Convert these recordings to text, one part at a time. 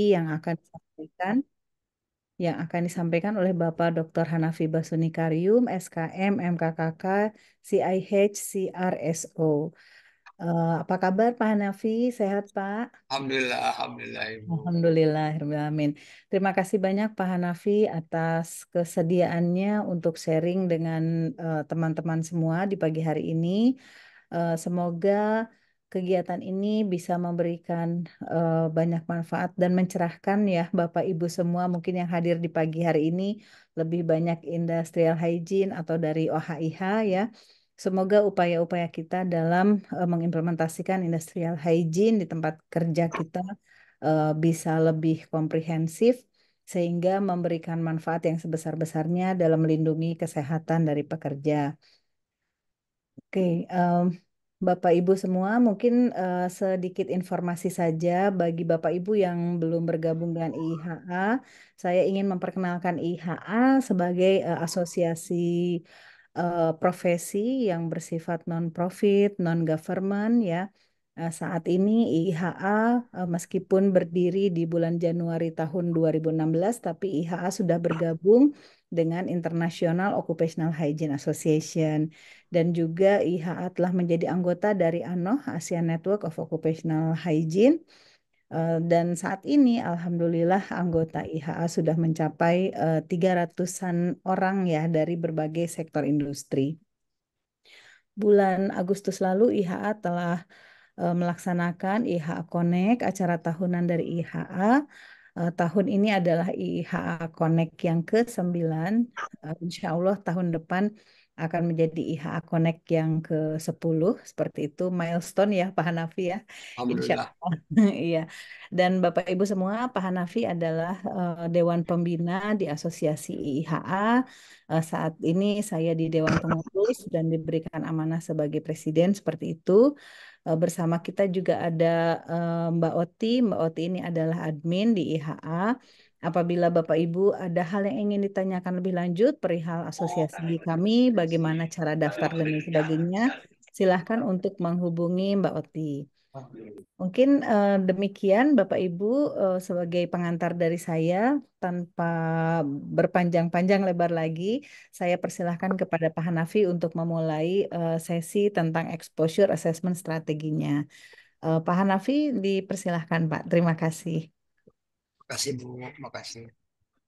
yang akan disampaikan yang akan disampaikan oleh Bapak Dr. Hanafi Basunikarium, SKM, MKKK, CIH, CRSO. Uh, eh, apa kabar Pak Hanafi? Sehat Pak? Alhamdulillah, Alhamdulillah Ibu. Alhamdulillah, Amin. Terima kasih banyak Pak Hanafi atas kesediaannya untuk sharing dengan eh, teman-teman uh, semua di pagi hari ini. Uh, semoga kegiatan ini bisa memberikan uh, banyak manfaat dan mencerahkan ya Bapak Ibu semua mungkin yang hadir di pagi hari ini lebih banyak industrial hygiene atau dari OHIH ya. Semoga upaya-upaya kita dalam uh, mengimplementasikan industrial hygiene di tempat kerja kita uh, bisa lebih komprehensif sehingga memberikan manfaat yang sebesar-besarnya dalam melindungi kesehatan dari pekerja. Oke, okay, um, Bapak Ibu semua, mungkin uh, sedikit informasi saja bagi Bapak Ibu yang belum bergabung dengan IHA. Saya ingin memperkenalkan IHA sebagai uh, asosiasi uh, profesi yang bersifat non-profit, non-government ya. saat ini IHA meskipun berdiri di bulan Januari tahun 2016 tapi IHA sudah bergabung dengan International Occupational Hygiene Association dan juga IHA telah menjadi anggota dari ANOH ASEAN Network of Occupational Hygiene eh, dan saat ini alhamdulillah anggota IHA sudah mencapai 300-an eh, orang ya dari berbagai sektor industri. Bulan Agustus lalu IHA telah eh, melaksanakan IHA Connect, acara tahunan dari IHA. Tahun ini adalah IHA Connect yang ke-9. Insya Allah tahun depan akan menjadi IHA Connect yang ke-10 seperti itu milestone ya Pak Hanafi ya. Alhamdulillah. Iya. Dan Bapak Ibu semua Pak Hanafi adalah uh, dewan pembina di Asosiasi IHA. Uh, eh, saat ini saya di dewan pengurus dan diberikan amanah sebagai presiden seperti itu. Uh, bersama kita juga ada uh, Mbak Oti. Mbak Oti ini adalah admin di IHA Apabila Bapak Ibu ada hal yang ingin ditanyakan lebih lanjut perihal oh, asosiasi kami, bagaimana cara daftar dan ya. sebagainya, silahkan untuk menghubungi Mbak Oti. Mungkin uh, demikian Bapak Ibu uh, sebagai pengantar dari saya tanpa berpanjang-panjang lebar lagi saya persilahkan kepada Pak Hanafi untuk memulai uh, sesi tentang exposure assessment strateginya. Uh, Pak Hanafi dipersilahkan Pak. Terima kasih kasih Bu, makasih.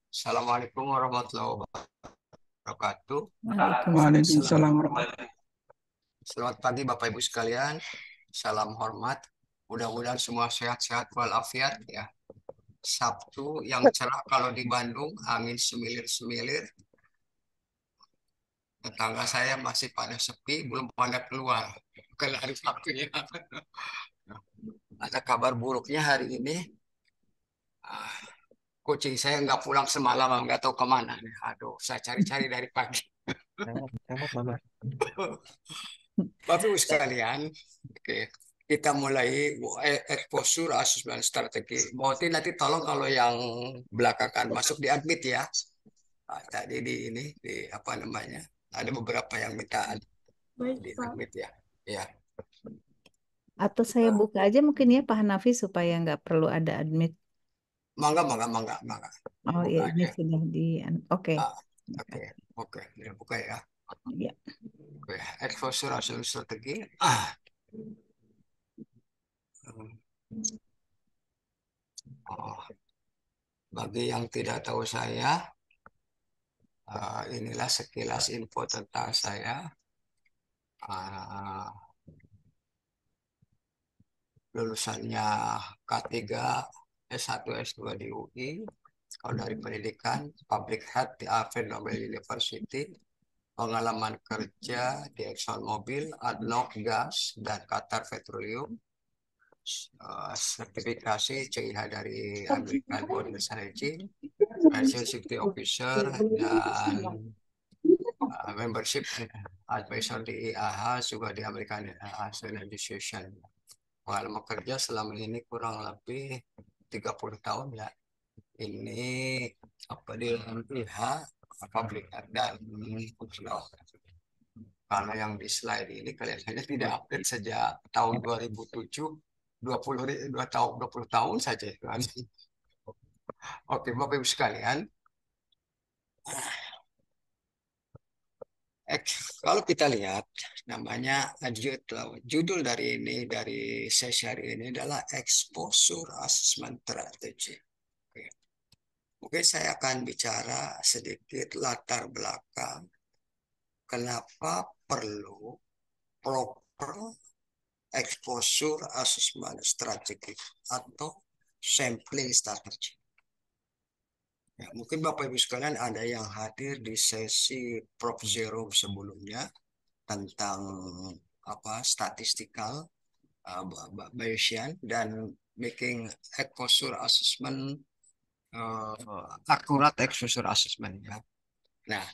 Assalamualaikum warahmatullahi wabarakatuh. Waalaikumsalam warahmatullahi Selamat pagi Bapak Ibu sekalian. Salam hormat. Mudah-mudahan semua sehat-sehat walafiat ya. Sabtu yang cerah kalau di Bandung, angin semilir-semilir. Tetangga saya masih pada sepi, belum pada keluar. Bukan hari Sabtu ya. Ada kabar buruknya hari ini ah, kucing saya nggak pulang semalam, nggak tahu kemana. Aduh, saya cari-cari dari pagi. Bapak sekalian, okay. kita mulai exposure eh, eh, asesmen ah, strategi. Mohon nanti tolong kalau yang belakangan masuk di admit ya. Ah, tadi di ini di apa namanya ada beberapa yang minta di admit ya. Ya. Atau saya ah. buka aja mungkin ya Pak Hanafi supaya nggak perlu ada admit mangga mangga mangga mangga oh iya ini sudah di anu, oke ah, oke oke buka ya ya oke exposure hasil strategi ah oh bagi yang tidak tahu saya uh, inilah sekilas info tentang saya uh, lulusannya K3 S1, S2 di UI, kalau dari pendidikan, public health di Harvard Nobel University, pengalaman kerja di Exxon Mobil, Adnoc Gas, dan Qatar Petroleum, eh, sertifikasi CIH dari Amerika Board of Energy, National Safety Officer, dan eh, membership advisor di IAH juga di American Association. Pengalaman kerja selama ini kurang lebih 30 tahun ya ini apa di pihak publik dan Kucilok. Kalau yang di slide ini kalian saja tidak update sejak tahun 2007 20 2 tahun 20 tahun saja itu. Oke, Bapak Ibu sekalian. Eh, kalau kita lihat namanya judul dari ini dari sesi hari ini adalah exposure assessment strategy. Oke. saya akan bicara sedikit latar belakang kenapa perlu proper exposure assessment strategy atau sampling strategy. Ya, mungkin Bapak Ibu sekalian ada yang hadir di sesi Prof Zero sebelumnya tentang apa statistikal uh, Bayesian dan making exposure assessment uh, akurat exposure assessment ya. Nah,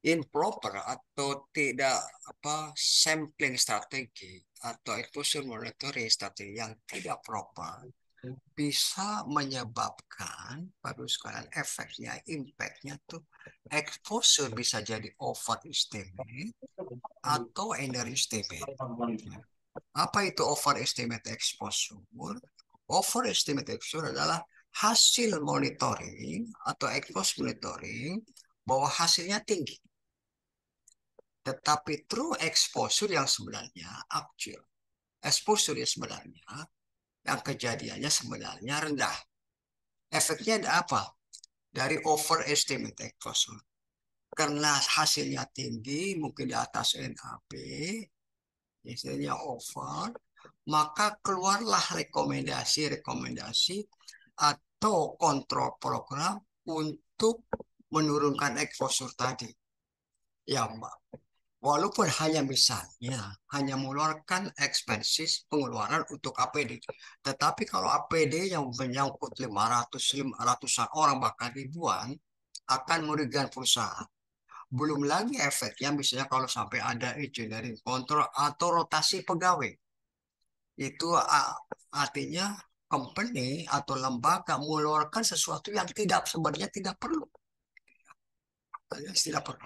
improper atau tidak apa sampling strategi atau exposure monitoring strategi yang tidak proper bisa menyebabkan baru sekalian efeknya, impactnya tuh exposure bisa jadi overestimate atau underestimate. Apa itu overestimate exposure? Overestimate exposure adalah hasil monitoring atau expose monitoring bahwa hasilnya tinggi. Tetapi true exposure yang sebenarnya, actual exposure yang sebenarnya yang kejadiannya sebenarnya rendah. Efeknya ada apa? Dari overestimate exposure, Karena hasilnya tinggi, mungkin di atas NAP, hasilnya over, maka keluarlah rekomendasi-rekomendasi atau kontrol program untuk menurunkan exposure tadi. Ya, Mbak walaupun hanya misalnya hanya mengeluarkan ekspensis pengeluaran untuk APD. Tetapi kalau APD yang menyangkut 500 500 orang bahkan ribuan akan merugikan perusahaan. Belum lagi efeknya misalnya kalau sampai ada engineering control atau rotasi pegawai. Itu artinya company atau lembaga mengeluarkan sesuatu yang tidak sebenarnya tidak perlu. Tidak perlu.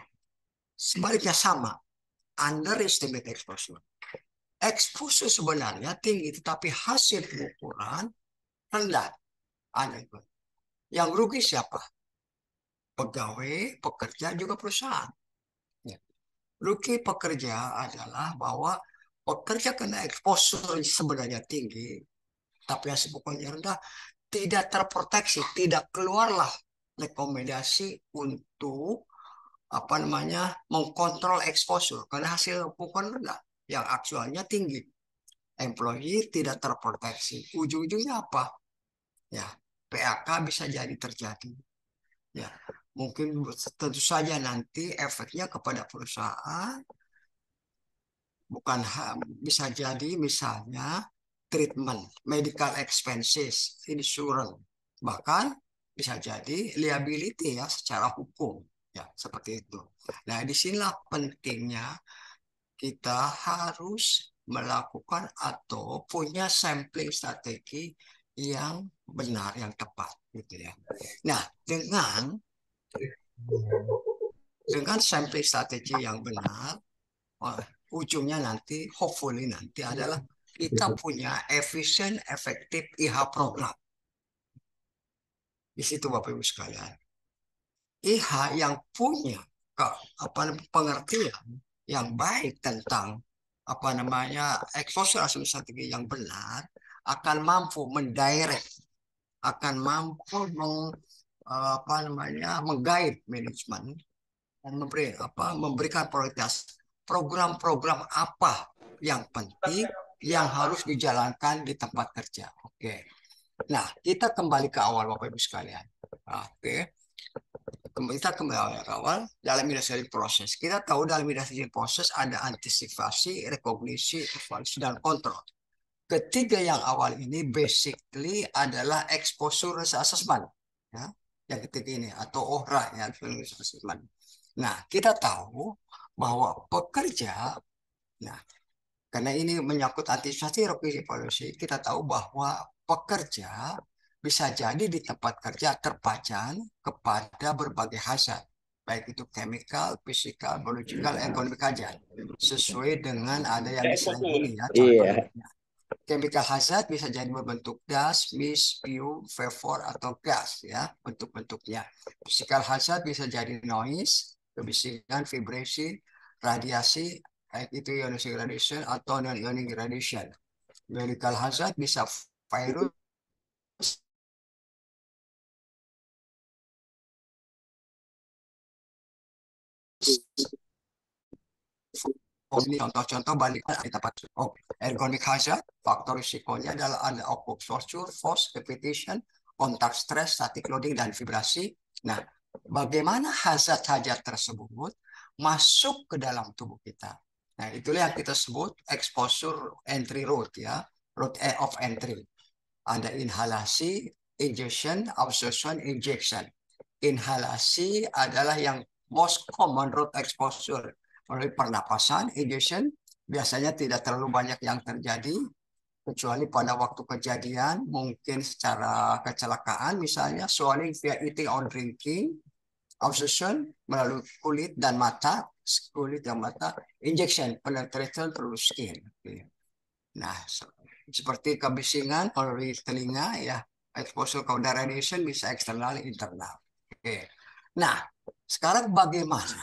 Sebaliknya sama, underestimate exposure. Exposure sebenarnya tinggi, tetapi hasil pengukuran rendah. Anu itu. Yang rugi siapa? Pegawai, pekerja, juga perusahaan. Ya. Rugi pekerja adalah bahwa pekerja kena exposure sebenarnya tinggi, tapi hasil pengukurannya rendah, tidak terproteksi, tidak keluarlah rekomendasi untuk apa namanya mengkontrol exposure karena hasil pukul rendah yang aktualnya tinggi employee tidak terproteksi ujung-ujungnya apa ya PAK bisa jadi terjadi ya mungkin tentu saja nanti efeknya kepada perusahaan bukan bisa jadi misalnya treatment, medical expenses, insurance, bahkan bisa jadi liability ya secara hukum. Ya, seperti itu. Nah, disinilah pentingnya kita harus melakukan atau punya sampling strategi yang benar, yang tepat, gitu ya. Nah, dengan dengan sampling strategi yang benar, oh, ujungnya nanti, hopefully nanti adalah kita punya efisien, efektif IH program. Di situ Bapak Ibu sekalian. IHA yang punya ke, apa pengertian yang baik tentang apa namanya exposure asumsi strategi yang benar akan mampu mendirect akan mampu meng, eh, apa namanya menggait manajemen dan memberi apa memberikan prioritas program-program apa yang penting yang harus dijalankan di tempat kerja. Oke. Okay. Nah, kita kembali ke awal Bapak Ibu sekalian. Oke. Okay pemerintah kembali awal dalam mediasi proses. Kita tahu dalam mediasi proses ada antisipasi, rekognisi, evaluasi, dan kontrol. Ketiga yang awal ini basically adalah exposure assessment. Ya, yang ketiga ini atau OHRA ya assessment. Nah, kita tahu bahwa pekerja nah karena ini menyangkut antisipasi rekognisi evaluasi, kita tahu bahwa pekerja bisa jadi di tempat kerja terpacan kepada berbagai hazard, baik itu chemical, physical, biological, ekonomi aja, sesuai dengan ada yang ini ya iya. contohnya. Yeah. Chemical hazard bisa jadi berbentuk gas, mist, fume, vapor atau gas ya bentuk-bentuknya. Physical hazard bisa jadi noise, kebisingan, vibrasi, radiasi, baik itu ionizing radiation atau non-ionizing radiation. Medical hazard bisa virus, ini contoh-contoh balikan kita pakai. Oh, ergonomic hazard, faktor risikonya adalah ada output torture, force, repetition, kontak stress, static loading, dan vibrasi. Nah, bagaimana hazard-hazard tersebut masuk ke dalam tubuh kita? Nah, itulah yang kita sebut exposure entry route ya, route of entry. Ada inhalasi, ingestion, absorption, injection. Inhalasi adalah yang most common root exposure melalui pernapasan, ejection, biasanya tidak terlalu banyak yang terjadi, kecuali pada waktu kejadian, mungkin secara kecelakaan misalnya, swelling via eating or drinking, obsession melalui kulit dan mata, kulit dan mata, injection, penetration through skin. Nah, seperti kebisingan melalui telinga, ya exposure ke radiation bisa eksternal, internal. Oke. Nah, sekarang bagaimana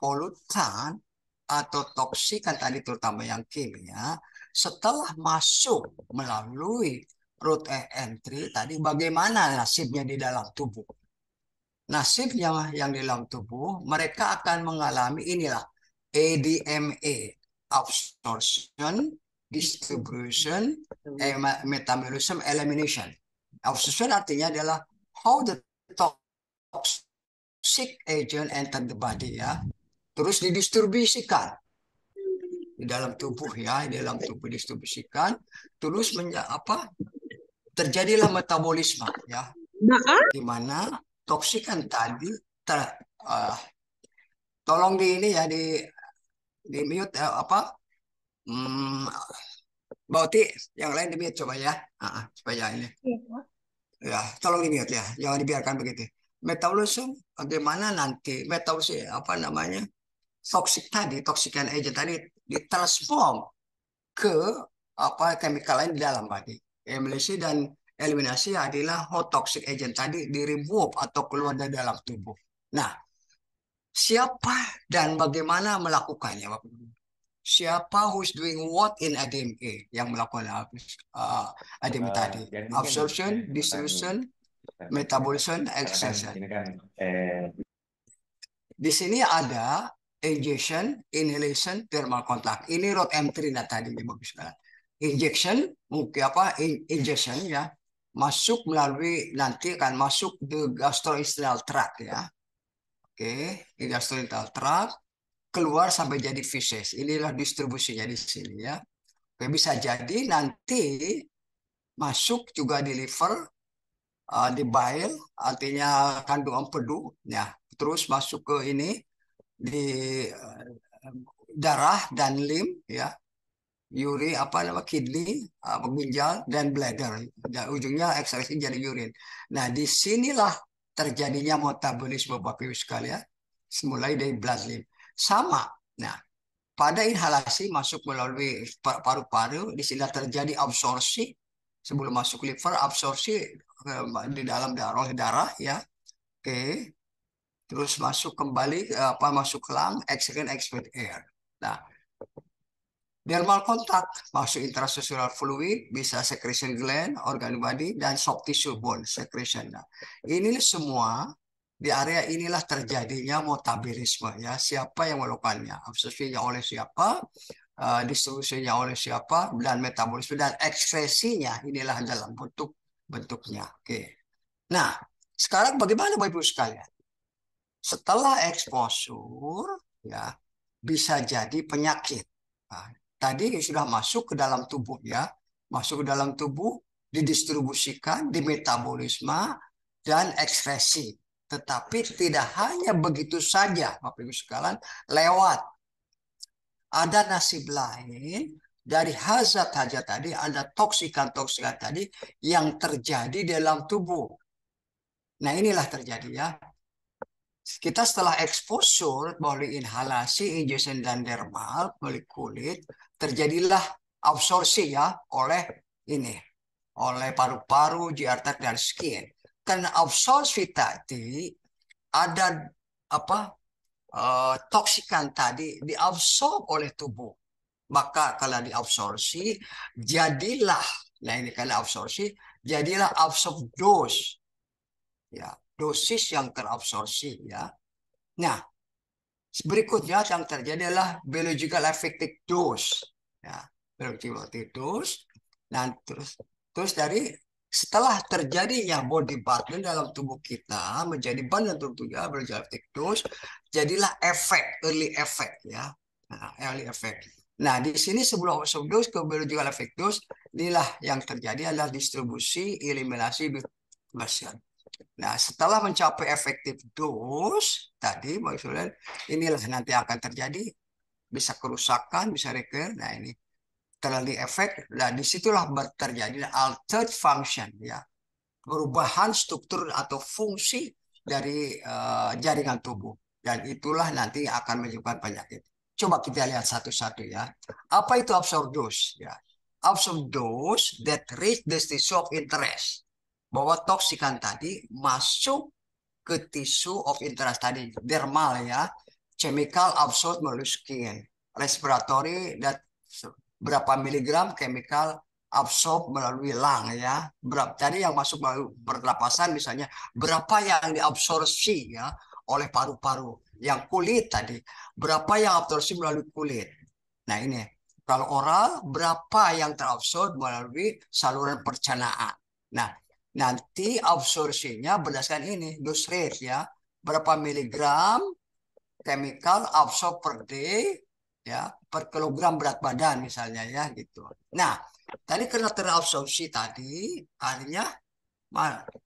polutan atau toksikan tadi terutama yang kimia setelah masuk melalui root entry tadi bagaimana nasibnya di dalam tubuh? Nasibnya yang di dalam tubuh mereka akan mengalami inilah ADMA absorption, distribution, metabolism, elimination. Absorption artinya adalah how the toxin sick agent enter the body ya. Terus didistribusikan di dalam tubuh ya, di dalam tubuh distribusikan, terus menja apa? terjadilah metabolisme ya. Nah. Di mana toksikan tadi ter, uh, eh, tolong di ini ya di di mute uh, apa? Hmm, Bauti, yang lain di mute coba ya. Uh, supaya ini. Iya. Ya, tolong di mute ya. Jangan dibiarkan begitu metabolism bagaimana nanti metabolism apa namanya toxic tadi toxic agent tadi ditransform ke apa chemical lain di dalam tadi emulsi dan eliminasi adalah hot toxic agent tadi di remove atau keluar dari dalam tubuh nah siapa dan bagaimana melakukannya siapa who's doing what in ADME yang melakukan uh, ADME uh, tadi absorption distribution metabolism kan exertion. Kan, eh, di sini ada injection, inhalation, thermal contact. Ini road M3 nah tadi ini bagus banget. Injection mungkin apa in, injection ya masuk melalui nanti akan masuk ke gastrointestinal tract ya. Oke, okay, gastrointestinal tract keluar sampai jadi feces. Inilah distribusinya di sini ya. Oke, bisa jadi nanti masuk juga di liver uh, di bile artinya kandungan pedu ya terus masuk ke ini di uh, darah dan lim ya yuri apa nama kidney apa ah, ginjal dan bladder dan ujungnya ekstraksi jadi urin nah disinilah terjadinya metabolisme bapak ibu sekalian ya, mulai dari blood lim sama nah pada inhalasi masuk melalui paru-paru di sini terjadi absorpsi sebelum masuk liver absorpsi di dalam darah darah ya oke okay. terus masuk kembali apa masuk ke lung exhale expel air nah dermal kontak masuk intrasusural fluid bisa secretion gland organ body dan soft tissue bone secretion nah ini semua di area inilah terjadinya metabolisme ya siapa yang melakukannya absorpsinya oleh siapa uh, distribusinya oleh siapa dan metabolisme dan ekskresinya inilah dalam bentuk bentuknya. Oke. Nah, sekarang bagaimana Bapak Ibu sekalian? Setelah eksposur ya bisa jadi penyakit. Nah, tadi sudah masuk ke dalam tubuh ya, masuk ke dalam tubuh, didistribusikan di metabolisme dan ekspresi. Tetapi tidak hanya begitu saja, Bapak Ibu sekalian, lewat. Ada nasib lain dari hazat hajat tadi, ada toksikan-toksikan tadi yang terjadi dalam tubuh. Nah inilah terjadi ya. Kita setelah eksposur melalui inhalasi, injection dan dermal melalui kulit, terjadilah absorpsi ya oleh ini, oleh paru-paru, jiartak dan skin. Karena absorpsi tadi ada apa uh, toksikan tadi diabsorb oleh tubuh maka kalau diabsorpsi jadilah nah ini kalau absorpsi jadilah absorb dose ya dosis yang terabsorpsi ya nah berikutnya yang terjadi adalah biological effective dose ya biological effective dose dan terus terus dari setelah terjadinya body burden dalam tubuh kita menjadi burden tentunya biological effective dose jadilah efek early effect ya nah, early effect Nah, di sini sebelum subdus ke biological effectus, inilah yang terjadi adalah distribusi eliminasi conversion. Nah, setelah mencapai efektif dos tadi, maksudnya inilah nanti akan terjadi bisa kerusakan, bisa reker. Nah, ini terlalu efek. Nah, disitulah terjadi altered function ya. Perubahan struktur atau fungsi dari uh, jaringan tubuh dan itulah nanti akan menyebabkan penyakit. Coba kita lihat satu-satu ya. Apa itu dose? Ya. dose that reach the tissue of interest. Bahwa toksikan tadi masuk ke tisu of interest tadi. Dermal ya. Chemical absorbed melalui skin. Respiratory that berapa miligram chemical absorb melalui lang ya. Berapa tadi yang masuk melalui pernapasan misalnya berapa yang diabsorpsi ya oleh paru-paru yang kulit tadi. Berapa yang absorpsi melalui kulit? Nah ini, kalau oral berapa yang terabsorb melalui saluran percanaan Nah, nanti absorpsinya berdasarkan ini, dose rate ya. Berapa miligram chemical absorb per day ya per kilogram berat badan misalnya ya gitu. Nah, tadi karena terabsorpsi tadi artinya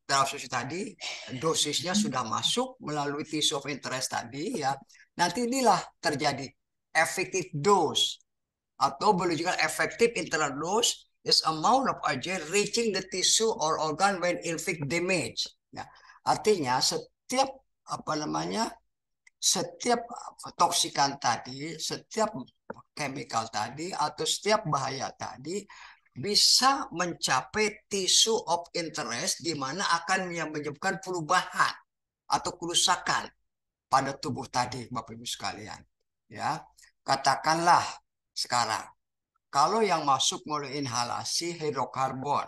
kasus tadi dosisnya sudah masuk melalui tissue of interest tadi ya nanti inilah terjadi effective dose atau boleh juga effective internal dose is amount of agent reaching the tissue or organ when infect damage ya artinya setiap apa namanya setiap toksikan tadi setiap chemical tadi atau setiap bahaya tadi bisa mencapai tisu of interest di mana akan yang menyebabkan perubahan atau kerusakan pada tubuh tadi Bapak Ibu sekalian. Ya, katakanlah sekarang kalau yang masuk melalui inhalasi hidrokarbon.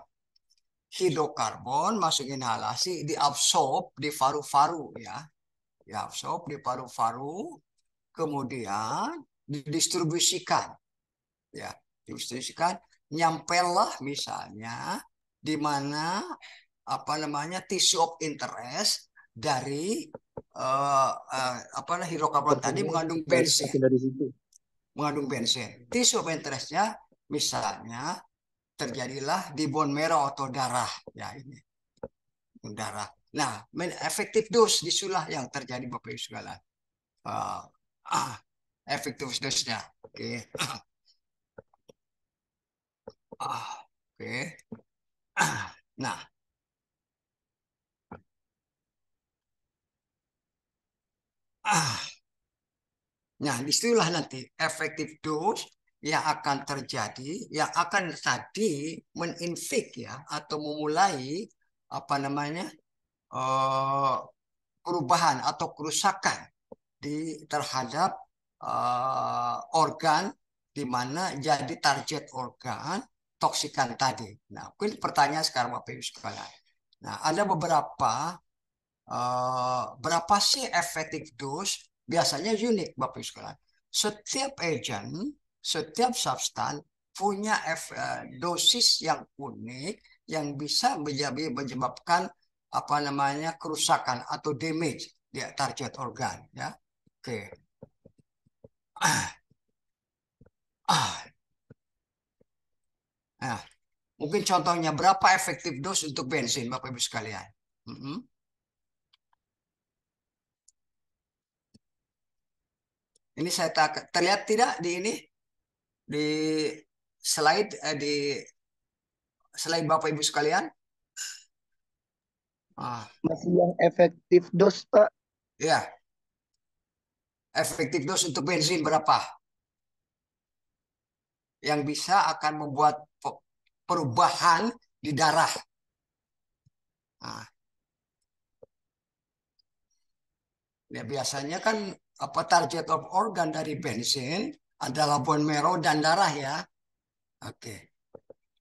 Hidrokarbon masuk inhalasi diabsorb di paru-paru ya. Diabsorb di paru-paru kemudian didistribusikan. Ya, distribusikan nyampelah misalnya di mana apa namanya tissue of interest dari uh, uh, apa hidrokarbon tadi mengandung bensin dari situ mengandung bensin tissue of interestnya misalnya terjadilah di bone marrow atau darah ya ini darah nah efektif dos disulah yang terjadi bapak ibu sekalian uh, ah efektif dosnya oke okay. Ah, oke. Okay. Nah, Ah. Nah, disitulah nanti efektif dose yang akan terjadi, yang akan tadi meninfik ya, atau memulai apa namanya uh, perubahan atau kerusakan di terhadap uh, organ di mana jadi target organ toksikan tadi. Nah, mungkin pertanyaan sekarang Bapak Ibu sekalian. Nah, ada beberapa uh, berapa sih effective dose? Biasanya unik Bapak Ibu sekalian. Setiap agent, setiap substan punya ef, uh, dosis yang unik yang bisa menjadi menyebabkan apa namanya kerusakan atau damage di target organ ya. Oke. Okay. Ah. Nah, mungkin contohnya berapa efektif dos untuk bensin Bapak Ibu sekalian? Mm -hmm. Ini saya tak terlihat tidak di ini di slide eh, di slide Bapak Ibu sekalian? Ah. Masih yang efektif dos Pak. Ya. Efektif dos untuk bensin berapa? yang bisa akan membuat perubahan di darah. Nah, ya biasanya kan apa target of organ dari bensin adalah bone marrow dan darah ya. Oke. Okay.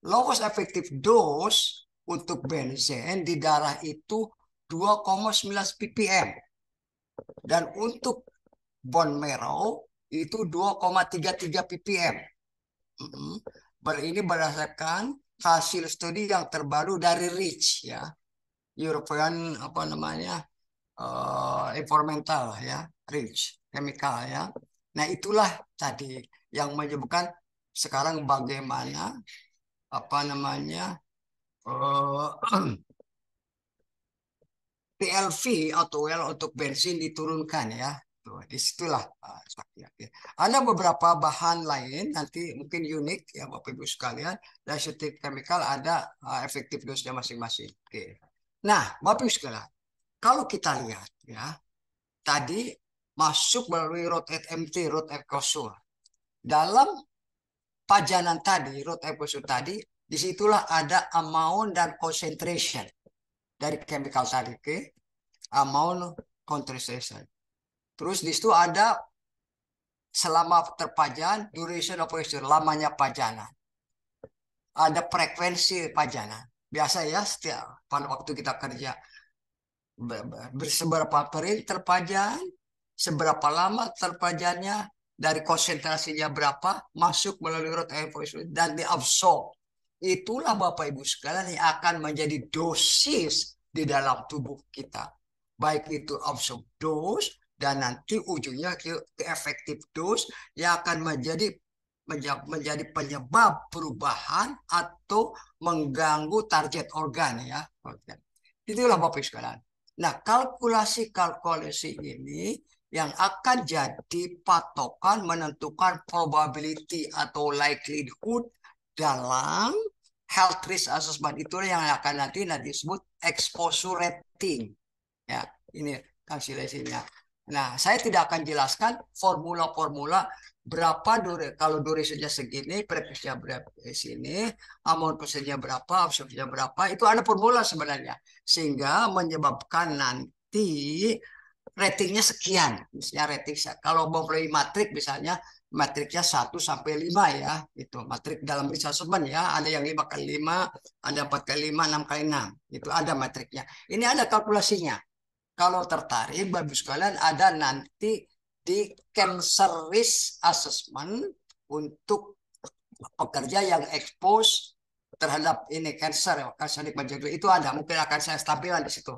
Lowest effective dose untuk bensin di darah itu 2,9 ppm. Dan untuk bone marrow itu 2,33 ppm. Ber ini berdasarkan hasil studi yang terbaru dari Rich ya. European apa namanya? Uh, environmental ya, Rich chemical ya. Nah, itulah tadi yang menyebutkan sekarang bagaimana apa namanya uh, eh, PLV atau well untuk bensin diturunkan ya Tuh, gitu. disitulah uh, ah, Ya. Ada beberapa bahan lain nanti mungkin unik ya Bapak Ibu sekalian. Dan setiap chemical ada uh, ah, efektif dosnya masing-masing. Oke. Nah Bapak Ibu sekalian, kalau kita lihat ya tadi masuk melalui road MT, road Ecosur. Dalam pajanan tadi, road Ecosur tadi, disitulah ada amount dan concentration dari chemical tadi. Oke. Amount concentration. Terus di situ ada selama terpajan, duration of operation, lamanya pajanan. Ada frekuensi pajanan. Biasa ya setiap pada waktu kita kerja seberapa periode terpajan, seberapa lama terpajannya, dari konsentrasinya berapa, masuk melalui root evolution dan diabsorb. Itulah Bapak Ibu sekalian yang akan menjadi dosis di dalam tubuh kita. Baik itu absorb dose dan nanti ujungnya ke, efektif dose yang akan menjadi menjadi penyebab perubahan atau mengganggu target organ ya. Itulah Bapak sekalian. Nah, kalkulasi-kalkulasi ini yang akan jadi patokan menentukan probability atau likelihood dalam health risk assessment itulah yang akan nanti nanti disebut exposure rating. Ya, ini kalkulasinya. Nah, saya tidak akan jelaskan formula-formula berapa duri, kalau durasinya segini, prefixnya berapa di eh, sini, amount persennya berapa, absorpsinya berapa, itu ada formula sebenarnya. Sehingga menyebabkan nanti ratingnya sekian, misalnya rating kalau mempunyai matrik misalnya matriknya 1 sampai 5 ya, itu matrik dalam assessment ya, ada yang 5 kali 5, ada 4 kali 5, 6 kali 6, itu ada matriknya. Ini ada kalkulasinya kalau tertarik Bapak sekalian ada nanti di cancer risk assessment untuk pekerja yang expose terhadap ini cancer ya, cancer itu ada mungkin akan saya stabilkan di situ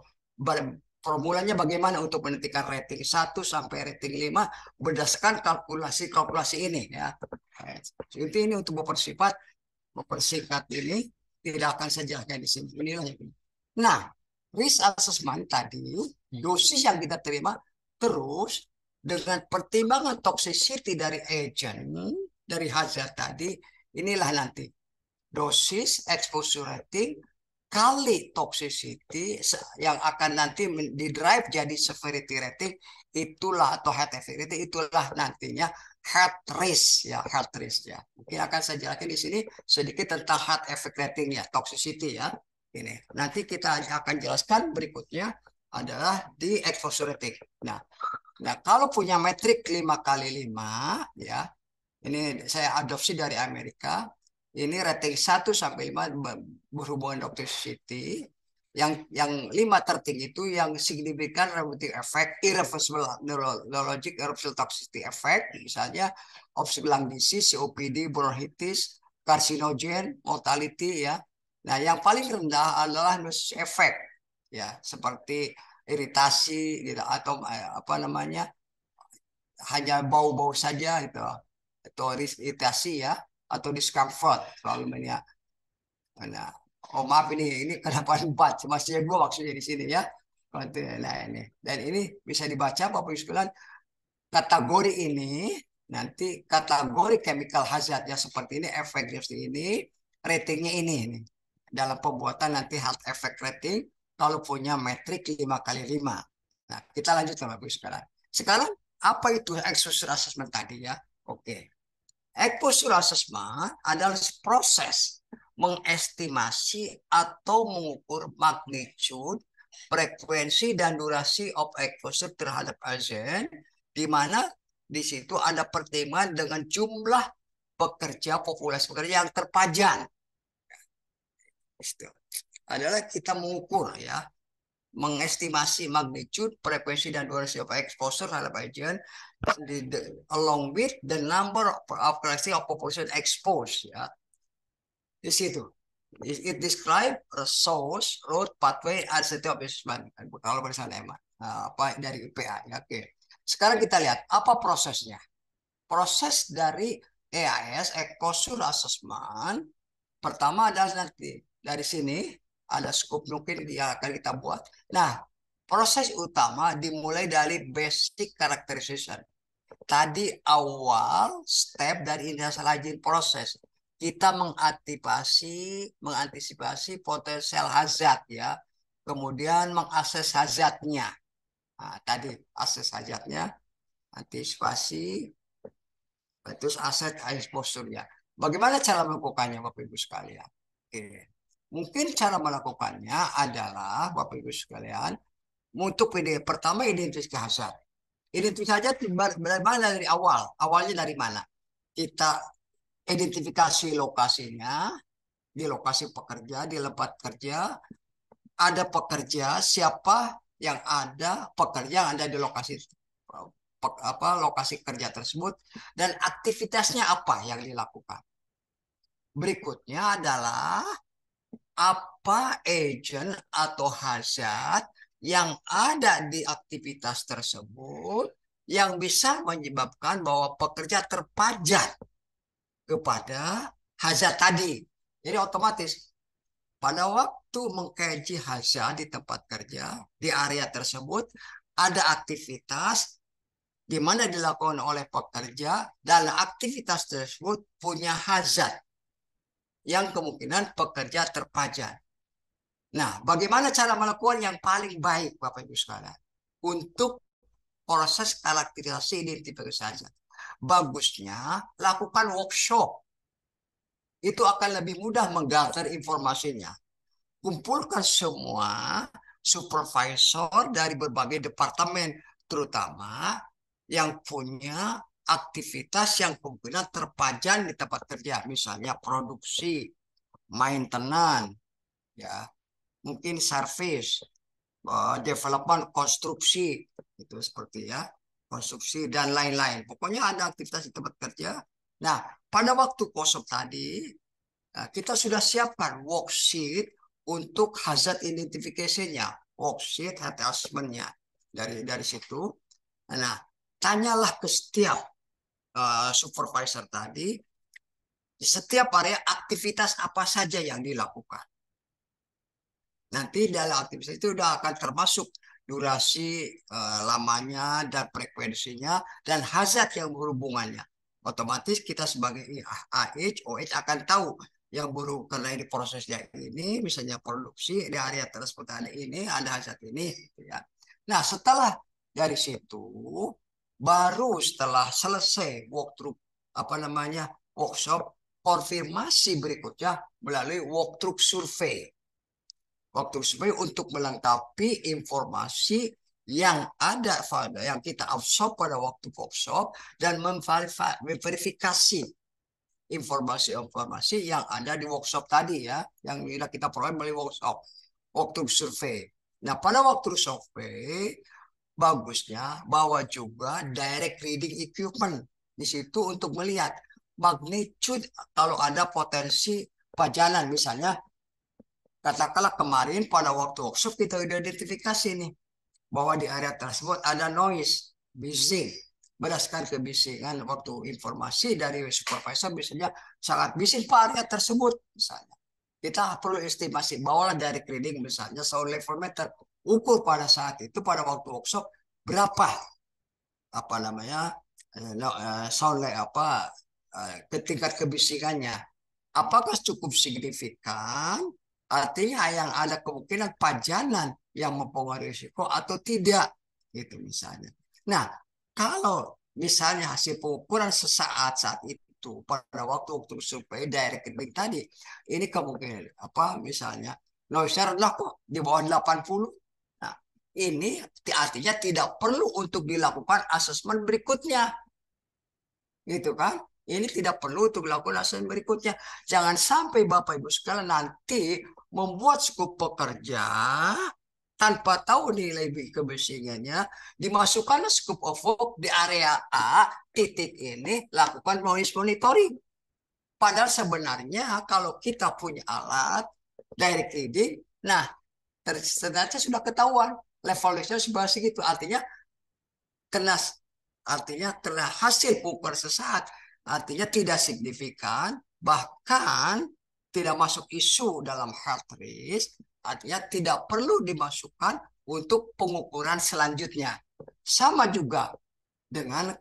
formulanya bagaimana untuk menentukan rating 1 sampai rating 5 berdasarkan kalkulasi-kalkulasi ini ya. Jadi ini untuk mempersifat mempersingkat ini tidak akan saya jelaskan di sini. Inilah ini. Nah, risk assessment tadi, hmm. dosis yang kita terima terus dengan pertimbangan toxicity dari agent, dari hazard tadi, inilah nanti dosis, exposure rating, kali toxicity yang akan nanti di drive jadi severity rating itulah atau health severity itulah nantinya heart risk ya heart risk ya mungkin akan saya jelaskan di sini sedikit tentang heart effect rating ya toxicity ya ini. Nanti kita akan jelaskan berikutnya adalah di exposure rating. Nah, nah kalau punya metrik 5 kali 5 ya. Ini saya adopsi dari Amerika. Ini rating 1 sampai 5 berhubungan toxicity. Yang yang 5 tertinggi itu yang signifikan rebuting effect, irreversible neurologic irreversible toxicity effect, misalnya obstructive lung disease, COPD, bronchitis, karsinogen, mortality ya, Nah, yang paling rendah adalah nose effect ya, seperti iritasi gitu atau eh, apa namanya? hanya bau-bau saja gitu. Atau iritasi ya atau discomfort Kalau namanya. Nah, oh maaf ini ini kenapa empat maksudnya gua maksudnya di sini ya. Nah, ini. Dan ini bisa dibaca Bapak Ibu sekalian kategori ini nanti kategori chemical hazard ya seperti ini efek seperti ini ratingnya ini, ini dalam pembuatan nanti health effect rating kalau punya metrik 5 kali 5. Nah, kita lanjut sama Bu sekarang. Sekarang apa itu exposure assessment tadi ya? Oke. Exposure assessment adalah proses mengestimasi atau mengukur magnitude, frekuensi dan durasi of exposure terhadap agen di mana di situ ada pertimbangan dengan jumlah pekerja populasi pekerja yang terpajang itu adalah kita mengukur ya mengestimasi magnitude, frekuensi dan durasi of exposure terhadap agent the, the, along with the number of, of of population exposed ya. Di situ. It, describe describe resource, road, pathway, and the of Kalau berdasarkan EMA. Nah, apa dari IPA. Ya, Oke. Okay. Sekarang kita lihat apa prosesnya. Proses dari EAS, exposure assessment, pertama adalah nanti dari sini ada scope mungkin yang akan kita buat. Nah, proses utama dimulai dari basic characterization. Tadi awal step dari initializing proses kita mengantisipasi mengantisipasi potensial hazard ya. Kemudian mengakses hazardnya. Nah, tadi akses hazardnya, antisipasi, terus aset exposure-nya. Bagaimana cara melakukannya Bapak Ibu sekalian? Oke. Mungkin cara melakukannya adalah Bapak Ibu sekalian untuk ide pertama identifikasi hasrat. Identifikasi saja benar-benar dari awal. Awalnya dari mana? Kita identifikasi lokasinya di lokasi pekerja, di tempat kerja. Ada pekerja, siapa yang ada pekerja yang ada di lokasi apa lokasi kerja tersebut dan aktivitasnya apa yang dilakukan. Berikutnya adalah apa agent atau hazard yang ada di aktivitas tersebut yang bisa menyebabkan bahwa pekerja terpajat kepada hazard tadi. Jadi otomatis pada waktu mengkaji hazard di tempat kerja di area tersebut ada aktivitas di mana dilakukan oleh pekerja dan aktivitas tersebut punya hazard yang kemungkinan pekerja terpajang. Nah, bagaimana cara melakukan yang paling baik Bapak Ibu sekalian untuk proses karakterisasi identifikasi saja? Bagusnya lakukan workshop. Itu akan lebih mudah menggather informasinya. Kumpulkan semua supervisor dari berbagai departemen, terutama yang punya aktivitas yang kemungkinan terpajang di tempat kerja, misalnya produksi, maintenance, ya, mungkin service, eh, development, konstruksi, itu seperti ya, konstruksi dan lain-lain. Pokoknya ada aktivitas di tempat kerja. Nah, pada waktu kosong tadi eh, kita sudah siapkan worksheet untuk hazard identification-nya, worksheet assessment-nya. Dari dari situ, nah tanyalah ke setiap uh, supervisor tadi, di setiap area aktivitas apa saja yang dilakukan. Nanti dalam aktivitas itu sudah akan termasuk durasi uh, lamanya dan frekuensinya dan hazard yang berhubungannya. Otomatis kita sebagai AH, OH akan tahu yang buruk karena ini prosesnya ini misalnya produksi di area transportasi ini ada hazard ini gitu ya. Nah setelah dari situ baru setelah selesai walkthrough apa namanya workshop konfirmasi berikutnya melalui walkthrough survei. Walkthrough survei untuk melengkapi informasi yang ada pada yang kita absorb pada waktu workshop dan memverifikasi informasi-informasi yang ada di workshop tadi ya yang sudah kita peroleh melalui workshop waktu survei. Nah pada waktu survei bagusnya bawa juga direct reading equipment di situ untuk melihat magnitude kalau ada potensi pajanan misalnya katakanlah kemarin pada waktu workshop kita sudah identifikasi nih bahwa di area tersebut ada noise bising berdasarkan kebisingan waktu informasi dari supervisor misalnya sangat bising pak area tersebut misalnya kita perlu estimasi bawalah dari reading misalnya sound level meter ukur pada saat itu pada waktu workshop berapa apa namanya eh, eh, sound apa eh, ke tingkat kebisingannya apakah cukup signifikan artinya yang ada kemungkinan pajanan yang mempengaruhi risiko atau tidak gitu misalnya nah kalau misalnya hasil pengukuran sesaat saat itu pada waktu waktu survei direct tadi ini kemungkinan apa misalnya noise rendah kok di bawah 80 ini artinya tidak perlu untuk dilakukan asesmen berikutnya. Gitu kan? Ini tidak perlu untuk dilakukan asesmen berikutnya. Jangan sampai Bapak Ibu sekalian nanti membuat skup pekerja tanpa tahu nilai kebisingannya, dimasukkan scope of work di area A, titik ini, lakukan monitoring. Padahal sebenarnya kalau kita punya alat, dari reading, nah ternyata sudah ketahuan level risknya sebesar segitu artinya kena artinya telah hasil pukul sesaat artinya tidak signifikan bahkan tidak masuk isu dalam heart risk artinya tidak perlu dimasukkan untuk pengukuran selanjutnya sama juga dengan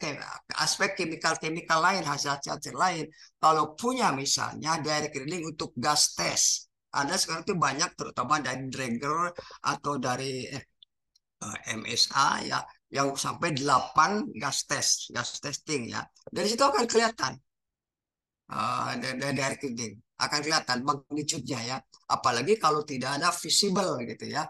aspek kimikal-kimikal lain, hasil-hasil lain. Kalau punya misalnya dari reading untuk gas test. Ada sekarang itu banyak terutama dari drager atau dari eh, Eh, MSA ya yang sampai 8 gas test, gas testing ya. Dari situ akan kelihatan uh, dari, dari akan kelihatan magnitude-nya ya. Apalagi kalau tidak ada visible gitu ya,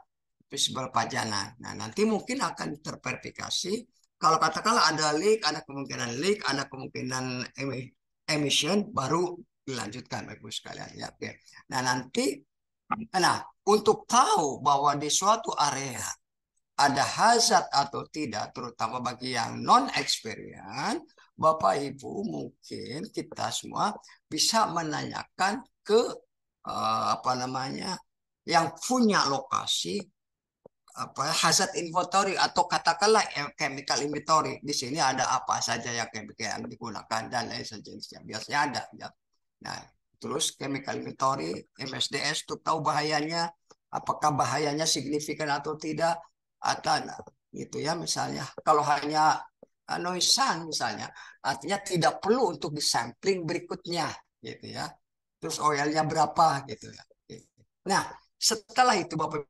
visible pajana. Nah nanti mungkin akan terverifikasi. Kalau katakanlah ada leak, ada kemungkinan leak, ada kemungkinan emission, baru dilanjutkan bagus sekalian ya. Nah nanti, nah untuk tahu bahwa di suatu area ada hazard atau tidak, terutama bagi yang non experian Bapak Ibu mungkin kita semua bisa menanyakan ke eh, apa namanya yang punya lokasi apa hazard inventory atau katakanlah chemical inventory di sini ada apa saja yang chemical yang digunakan dan lain sejenisnya biasanya ada ya. Nah, terus chemical inventory MSDS untuk tahu bahayanya apakah bahayanya signifikan atau tidak atau gitu ya misalnya kalau hanya ah, noisan misalnya artinya tidak perlu untuk disampling berikutnya gitu ya terus oilnya berapa gitu ya nah setelah itu bapak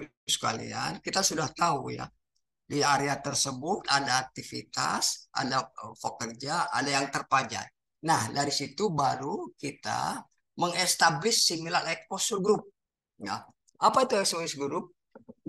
ibu sekalian kita sudah tahu ya di area tersebut ada aktivitas, ada eh, pekerja, ada yang terpajak Nah, dari situ baru kita mengestablish similar exposure group. Ya. Apa itu exposure group?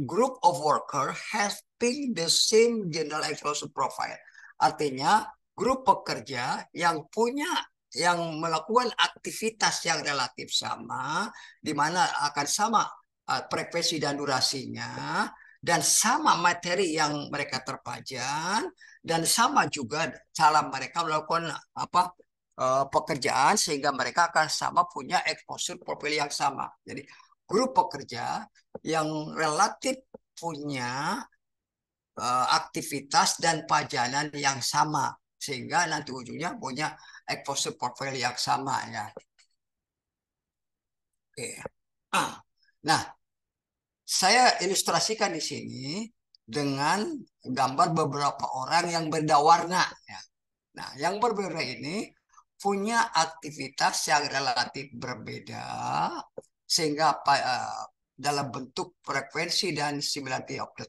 group of worker having the same general exposure profile. Artinya, grup pekerja yang punya yang melakukan aktivitas yang relatif sama, di mana akan sama uh, frekuensi dan durasinya, dan sama materi yang mereka terpajang, dan sama juga cara mereka melakukan apa uh, pekerjaan sehingga mereka akan sama punya exposure profil yang sama. Jadi grup pekerja yang relatif punya uh, aktivitas dan pajanan yang sama sehingga nanti ujungnya punya exposure portfolio yang sama ya. Oke. Ah, nah, saya ilustrasikan di sini dengan gambar beberapa orang yang berda warna ya. Nah, yang berbeda ini punya aktivitas yang relatif berbeda sehingga uh, dalam bentuk frekuensi dan similarity of the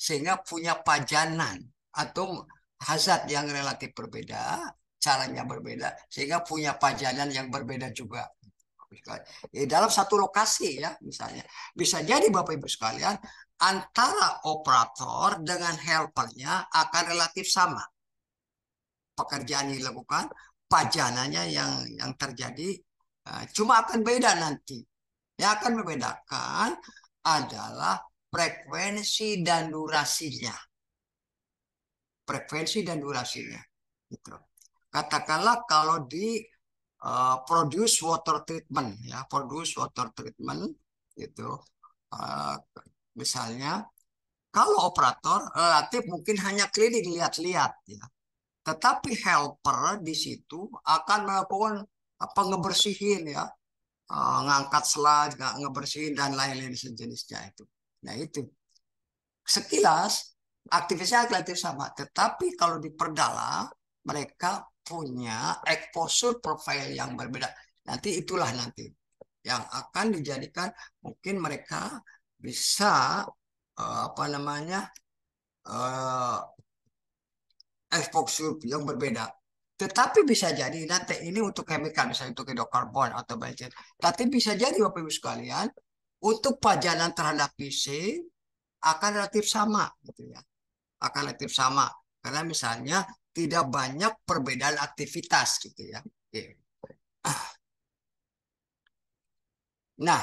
sehingga punya pajanan atau hazard yang relatif berbeda caranya berbeda sehingga punya pajanan yang berbeda juga ya, dalam satu lokasi ya misalnya bisa jadi bapak ibu sekalian antara operator dengan helpernya akan relatif sama pekerjaan yang dilakukan pajanannya yang yang terjadi Nah, cuma akan beda nanti. Yang akan membedakan adalah frekuensi dan durasinya. Frekuensi dan durasinya. Gitu. Katakanlah kalau di uh, produce water treatment, ya produce water treatment, gitu. Uh, misalnya, kalau operator relatif mungkin hanya keliling lihat-lihat, ya. Tetapi helper di situ akan melakukan apa ngebersihin ya uh, ngangkat selat nggak ngebersihin dan lain-lain sejenisnya itu nah itu sekilas aktivisnya relatif sama tetapi kalau diperdalam mereka punya exposure profile yang berbeda nanti itulah nanti yang akan dijadikan mungkin mereka bisa uh, apa namanya uh, exposure yang berbeda tetapi bisa jadi nanti ini untuk chemical, misalnya untuk hidrokarbon atau benzen. Tapi bisa jadi Bapak Ibu sekalian, untuk pajanan terhadap PC akan relatif sama gitu ya. Akan relatif sama karena misalnya tidak banyak perbedaan aktivitas gitu ya. Iya. Nah,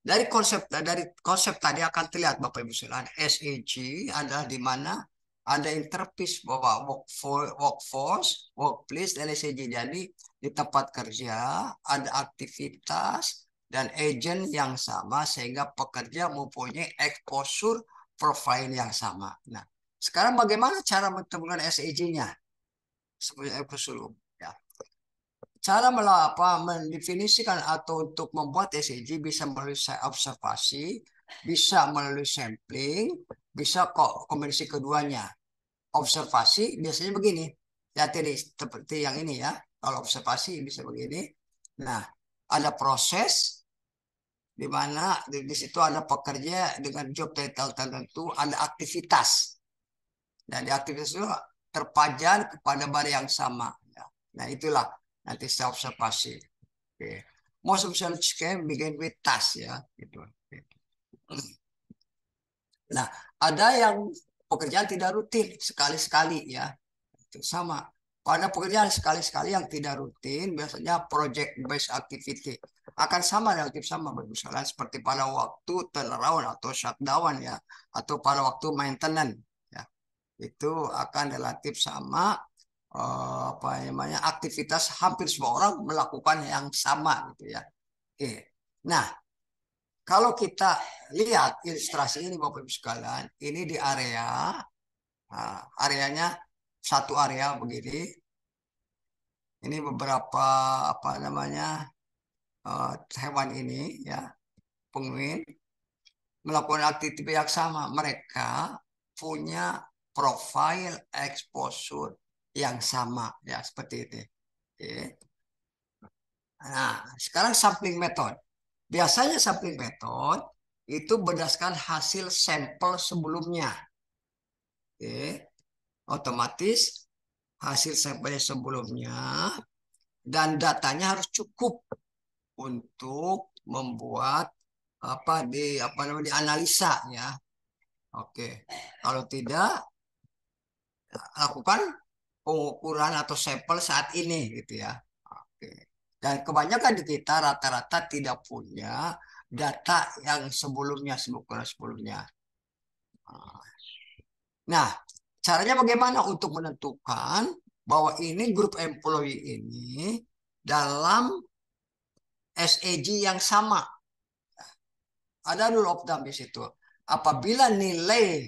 dari konsep dari konsep tadi akan terlihat Bapak Ibu sekalian SEG adalah di mana ada interface bahwa workforce, workforce, workplace, LSEJ. Jadi di tempat kerja ada aktivitas dan agent yang sama sehingga pekerja mempunyai exposure profile yang sama. Nah, sekarang bagaimana cara menemukan SEJ-nya? Seperti exposure ya. Cara melapa mendefinisikan atau untuk membuat SEJ bisa melalui observasi, bisa melalui sampling, bisa kok kombinasi keduanya observasi biasanya begini. Lihat ya, ini seperti yang ini ya. Kalau observasi bisa begini. Nah, ada proses di mana di, di situ ada pekerja dengan job title tertentu, ada aktivitas. Dan nah, di aktivitas itu terpajar kepada bar yang sama. Nah, itulah nanti saya observasi. Oke. Okay. Most observation scam begin with task ya, gitu. Nah, ada yang pekerjaan tidak rutin sekali-sekali ya. Itu sama. Karena pekerjaan sekali-sekali yang tidak rutin biasanya project based activity akan sama relatif sama misalnya seperti pada waktu turnaround atau shutdown ya atau pada waktu maintenance ya. Itu akan relatif sama Uh, apa namanya aktivitas hampir semua orang melakukan yang sama gitu ya. Oke. Nah, kalau kita lihat ilustrasi ini Bapak Ibu sekalian, ini di area nah, areanya satu area begini. Ini beberapa apa namanya uh, hewan ini ya penguin melakukan aktivitas yang sama. Mereka punya profile exposure yang sama ya seperti ini. Oke. Nah, sekarang sampling method. Biasanya sampling method itu berdasarkan hasil sampel sebelumnya. Oke. Otomatis hasil sampelnya sebelumnya dan datanya harus cukup untuk membuat apa di apa namanya dianalisa ya. Oke. Kalau tidak lakukan pengukuran atau sampel saat ini gitu ya. Oke. Dan kebanyakan di kita rata-rata tidak punya data yang sebelumnya, sebelumnya. Nah, caranya bagaimana untuk menentukan bahwa ini grup employee ini dalam SAG yang sama. Ada rule of thumb di situ. Apabila nilai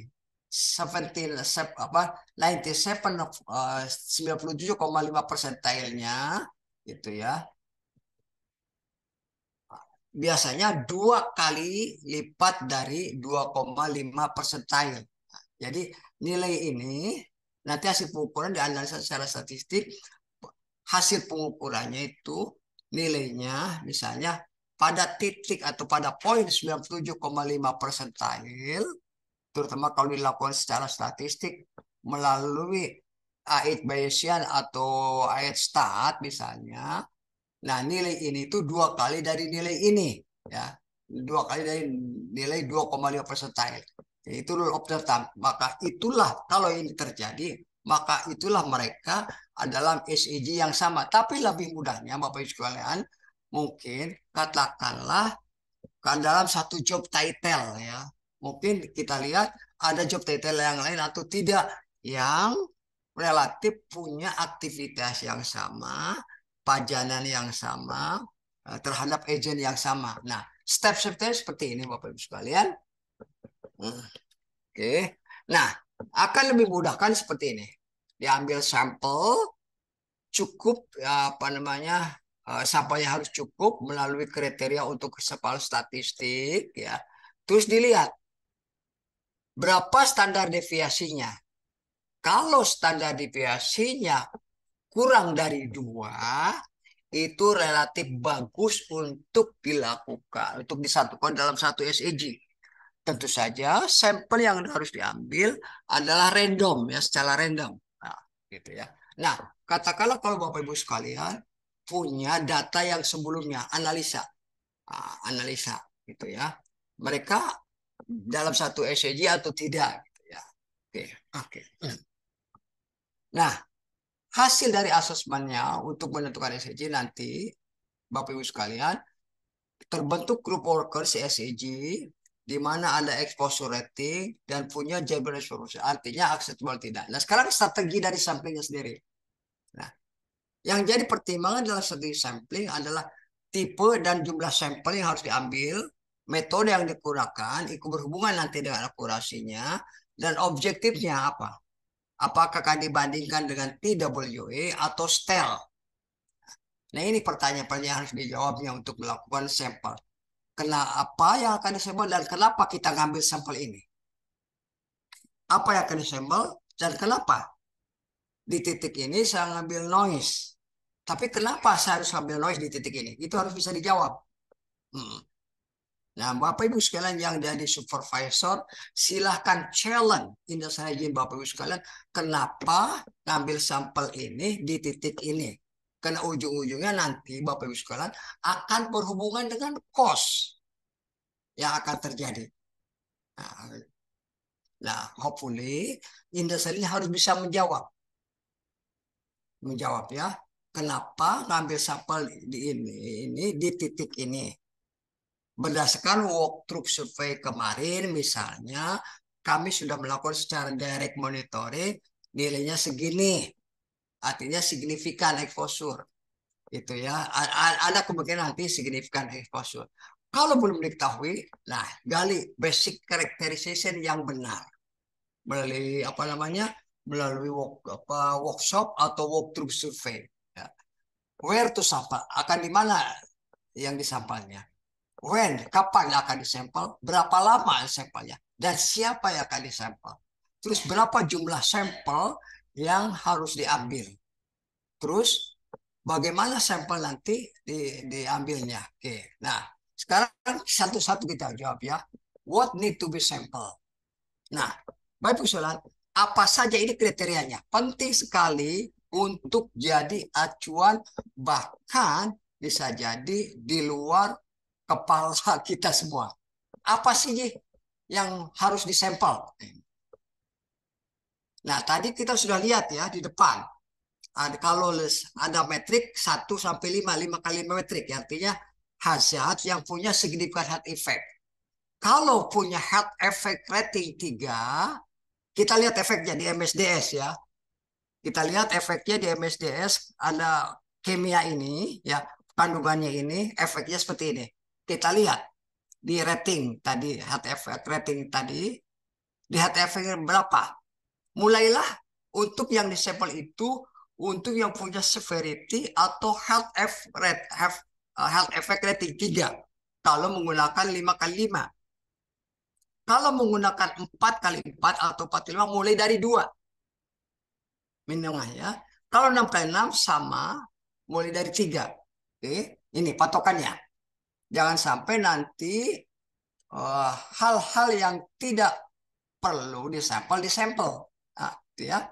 17, apa, 97, eh, persen 97,5 nya gitu ya, biasanya dua kali lipat dari 2,5 persentil. Jadi nilai ini nanti hasil pengukuran dianalisa secara statistik. Hasil pengukurannya itu nilainya misalnya pada titik atau pada poin 97,5 persentil, terutama kalau dilakukan secara statistik melalui AID Bayesian atau AID STAT misalnya, Nah, nilai ini itu dua kali dari nilai ini, ya. Dua kali dari nilai 2,5 lima Itu rule of the thumb. Maka itulah kalau ini terjadi, maka itulah mereka adalah SEG yang sama. Tapi lebih mudahnya Bapak Ibu sekalian, mungkin katakanlah kan dalam satu job title ya. Mungkin kita lihat ada job title yang lain atau tidak yang relatif punya aktivitas yang sama pajanan yang sama eh, terhadap agent yang sama. Nah, step-stepnya seperti ini Bapak Ibu sekalian. Hmm, oke. Nah, akan lebih mudah kan seperti ini. Diambil sampel cukup eh, apa namanya? Eh, sampelnya harus cukup melalui kriteria untuk kepala statistik ya. Terus dilihat berapa standar deviasinya. Kalau standar deviasinya kurang dari dua itu relatif bagus untuk dilakukan, untuk disatukan dalam satu SEG. Tentu saja sampel yang harus diambil adalah random ya, secara random. Nah, gitu ya. Nah, katakanlah kalau Bapak Ibu sekalian punya data yang sebelumnya analisa. Nah, analisa gitu ya. Mereka dalam satu SEG atau tidak gitu ya. Oke, okay. oke. Okay. Hmm. Nah, hasil dari asesmennya untuk menentukan SEG nanti Bapak Ibu sekalian terbentuk grup worker CSEG di mana ada exposure rating dan punya general exposure artinya acceptable tidak. Nah sekarang strategi dari samplingnya sendiri. Nah yang jadi pertimbangan dalam strategi sampling adalah tipe dan jumlah sampel yang harus diambil, metode yang digunakan, ikut berhubungan nanti dengan akurasinya dan objektifnya apa. Apakah akan dibandingkan dengan TWA atau STEL? Nah ini pertanyaan-pertanyaan harus dijawabnya untuk melakukan sampel. Kenapa apa yang akan disampel dan kenapa kita ngambil sampel ini? Apa yang akan disampel dan kenapa? Di titik ini saya ngambil noise. Tapi kenapa saya harus ambil noise di titik ini? Itu harus bisa dijawab. Hmm. Nah, Bapak Ibu sekalian yang jadi supervisor, silahkan challenge saya hygiene Bapak Ibu sekalian, kenapa ngambil sampel ini di titik ini? Karena ujung-ujungnya nanti Bapak Ibu sekalian akan berhubungan dengan kos yang akan terjadi. Nah, nah hopefully industri harus bisa menjawab. Menjawab ya, kenapa ngambil sampel di ini, ini di titik ini? berdasarkan walk through survei kemarin misalnya kami sudah melakukan secara direct monitoring nilainya segini artinya signifikan exposure itu ya ada kemungkinan nanti signifikan exposure kalau belum diketahui nah gali basic characterization yang benar melalui apa namanya melalui walk apa, workshop atau walk through survey ya. where to sampah akan di mana yang disampainya when, kapan akan disampel, berapa lama sampelnya, dan siapa yang akan disampel. Terus berapa jumlah sampel yang harus diambil. Terus bagaimana sampel nanti di, diambilnya. Oke. Nah, sekarang satu-satu kita jawab ya. What need to be sample? Nah, baik Usulan, apa saja ini kriterianya? Penting sekali untuk jadi acuan bahkan bisa jadi di luar kepala kita semua. Apa sih yang harus disampel? Nah, tadi kita sudah lihat ya di depan. Ada, kalau ada metrik 1 sampai 5, 5 kali 5 metrik. Artinya hazard yang punya signifikan health effect. Kalau punya health effect rating 3, kita lihat efeknya di MSDS ya. Kita lihat efeknya di MSDS ada kimia ini ya, kandungannya ini, efeknya seperti ini kita lihat di rating tadi HTF rating tadi di HTF berapa mulailah untuk yang disable itu untuk yang punya severity atau health effect, eh, health effect rating 3 kalau menggunakan 5 kali 5 kalau menggunakan 4 kali 4 atau 4 kali 5 mulai dari 2 Menengah ya kalau 6 kali 6 sama mulai dari 3 oke ini patokannya Jangan sampai nanti eh, hal-hal uh, yang tidak perlu disampel disampel. Nah, ya.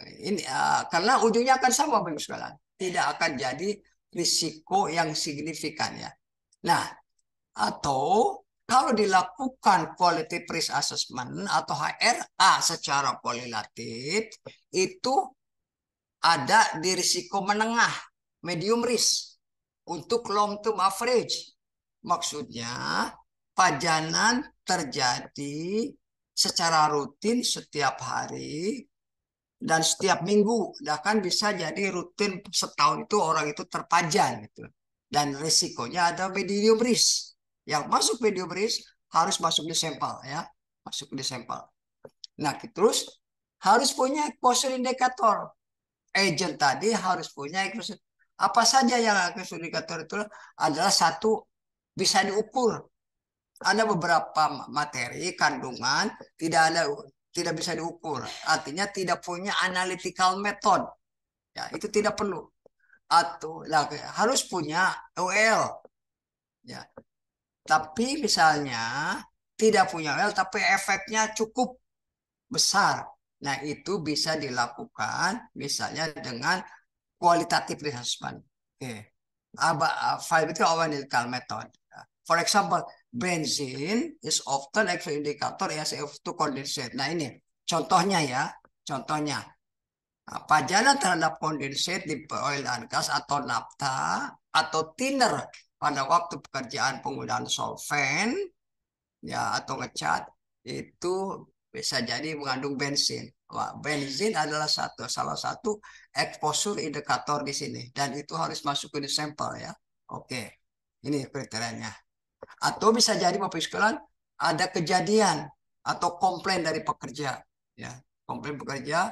Ini uh, karena ujungnya akan sama Bapak sekalian. Tidak akan jadi risiko yang signifikan ya. Nah, atau kalau dilakukan quality risk assessment atau HRA secara kualitatif itu ada di risiko menengah medium risk untuk long term average Maksudnya pajanan terjadi secara rutin setiap hari dan setiap minggu bahkan bisa jadi rutin setahun itu orang itu terpajan gitu dan risikonya ada medium risk yang masuk medium risk harus masuk di sampel ya masuk di sampel nah terus harus punya exposure indikator agent tadi harus punya exposure apa saja yang exposure indikator itu adalah satu bisa diukur. Ada beberapa materi kandungan tidak ada tidak bisa diukur. Artinya tidak punya analytical method. Ya, itu tidak perlu. Atau lah, harus punya OL. Ya. Tapi misalnya tidak punya OL tapi efeknya cukup besar. Nah, itu bisa dilakukan misalnya dengan kualitatif assessment. Oke. Okay. file itu analytical method. For example, benzene is often actually indicator SF2 condensate. Nah ini contohnya ya, contohnya. Nah, pajanan terhadap condensate di oil and gas atau nafta atau thinner pada waktu pekerjaan penggunaan solvent ya atau ngecat itu bisa jadi mengandung bensin. Wah, bensin adalah satu salah satu exposure indikator di sini dan itu harus masuk ke sampel ya. Oke. Ini kriterianya. Atau bisa jadi Bapak sekalian ada kejadian atau komplain dari pekerja. ya Komplain pekerja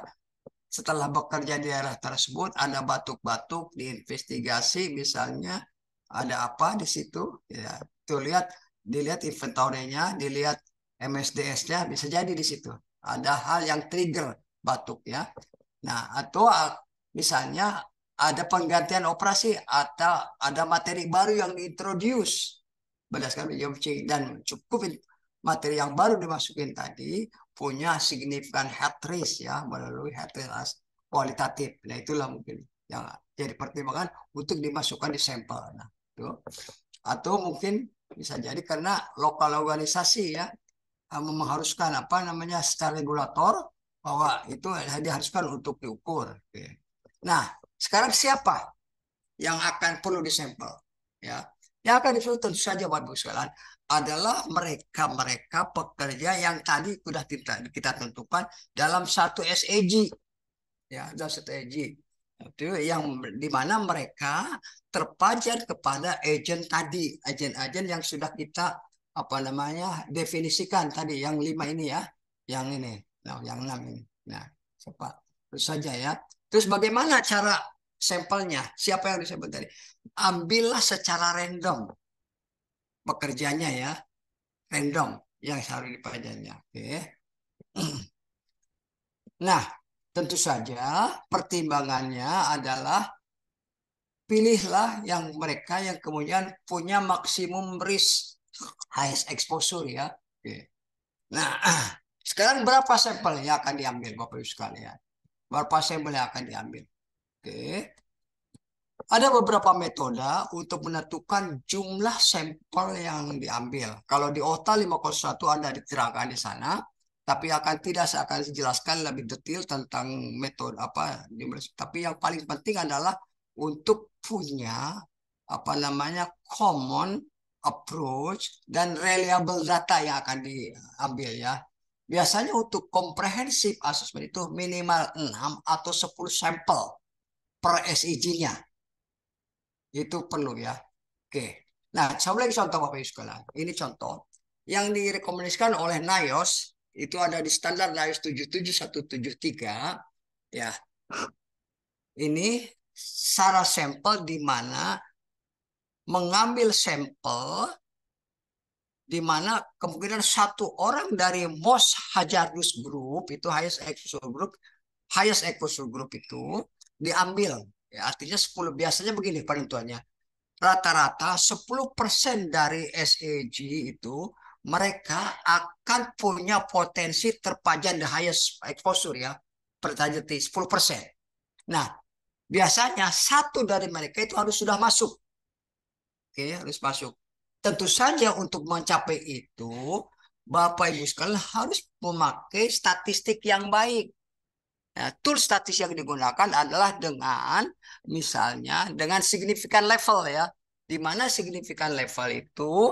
setelah bekerja di daerah tersebut ada batuk-batuk diinvestigasi misalnya ada apa di situ ya itu lihat dilihat inventornya dilihat MSDS-nya bisa jadi di situ ada hal yang trigger batuk ya nah atau ah, misalnya ada penggantian operasi atau ada materi baru yang diintroduce berdasarkan medium C dan cukup materi yang baru dimasukin tadi punya signifikan head risk ya melalui head risk kualitatif. Nah itulah mungkin yang jadi pertimbangan untuk dimasukkan di sampel. Nah, itu. Atau mungkin bisa jadi karena lokal organisasi ya eh, mengharuskan apa namanya secara regulator bahwa itu diharuskan untuk diukur. Nah, sekarang siapa yang akan perlu disampel? Ya, yang akan disuruh tentu saja buat Busulan adalah mereka-mereka pekerja yang tadi sudah kita, kita tentukan dalam satu SEG. Ya, dalam satu SEG. Itu yang dimana mereka terpajar kepada agen tadi, agen-agen yang sudah kita apa namanya definisikan tadi yang lima ini ya, yang ini, nah, yang enam ini. Nah, cepat terus saja ya. Terus bagaimana cara sampelnya. Siapa yang disebut tadi? Ambillah secara random pekerjaannya ya. Random yang harus dipajanya. Oke. Nah, tentu saja pertimbangannya adalah pilihlah yang mereka yang kemudian punya maksimum risk highest exposure ya. Oke. Nah, sekarang berapa sampel yang akan diambil Bapak Ibu sekalian? Berapa sampel yang akan diambil? Oke. Ada beberapa metode untuk menentukan jumlah sampel yang diambil. Kalau di OTA 501 Anda diterangkan di sana, tapi akan tidak saya akan jelaskan lebih detail tentang metode apa. Tapi yang paling penting adalah untuk punya apa namanya common approach dan reliable data yang akan diambil ya. Biasanya untuk komprehensif assessment itu minimal 6 atau 10 sampel per seg nya Itu perlu ya. Oke. Nah, saya contoh Bapak Ibu sekalian. Ini contoh yang direkomendasikan oleh NIOS itu ada di standar NIOS 77173 ya. Ini cara sampel di mana mengambil sampel di mana kemungkinan satu orang dari most hazardous group itu highest exposure group highest exposure group itu diambil. Ya, artinya 10 biasanya begini penentuannya. Rata-rata 10% dari SAG e itu mereka akan punya potensi terpajan the highest exposure ya. Pertanyaannya 10%. Nah, biasanya satu dari mereka itu harus sudah masuk. Oke, harus masuk. Tentu saja untuk mencapai itu Bapak Ibu sekalian harus memakai statistik yang baik. Nah, tool statis yang digunakan adalah dengan misalnya dengan signifikan level ya. Di mana signifikan level itu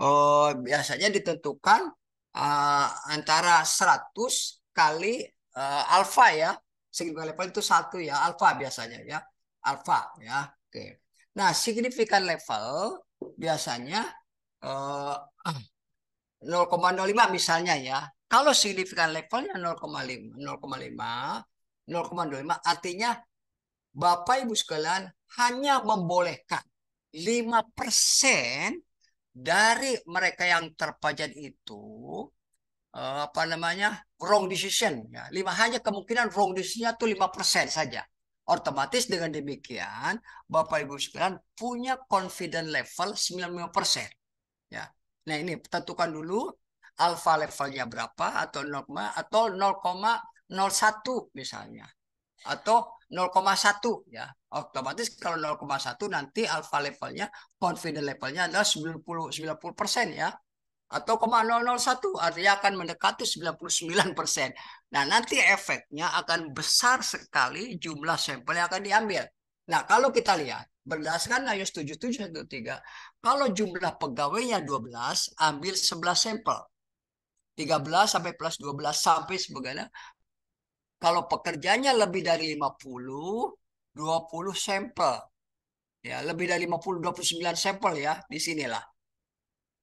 oh, biasanya ditentukan uh, antara 100 kali uh, alfa ya. Signifikan level itu satu ya, alfa biasanya ya. Alfa ya. Oke. Nah, signifikan level biasanya uh, 0,05 misalnya ya. Kalau signifikan levelnya 0,5, 0,5, 0,25 artinya Bapak Ibu sekalian hanya membolehkan 5% dari mereka yang terpajat itu eh, apa namanya wrong decision ya. Lima hanya kemungkinan wrong decisionnya itu 5% saja. Otomatis dengan demikian Bapak Ibu sekalian punya confident level 95%. Ya. Nah, ini tentukan dulu alfa levelnya berapa atau 0, atau 0,01 misalnya atau 0,1 ya. Otomatis kalau 0,1 nanti alfa levelnya, confident levelnya adalah 90 90 persen ya. Atau 0,001 artinya akan mendekati 99 persen. Nah nanti efeknya akan besar sekali jumlah sampel yang akan diambil. Nah kalau kita lihat berdasarkan ayat 7713, kalau jumlah pegawainya 12, ambil 11 sampel. 13 sampai plus 12 sampai sebagainya. Kalau pekerjanya lebih dari 50, 20 sampel. Ya, lebih dari 50, 29 sampel ya di sinilah.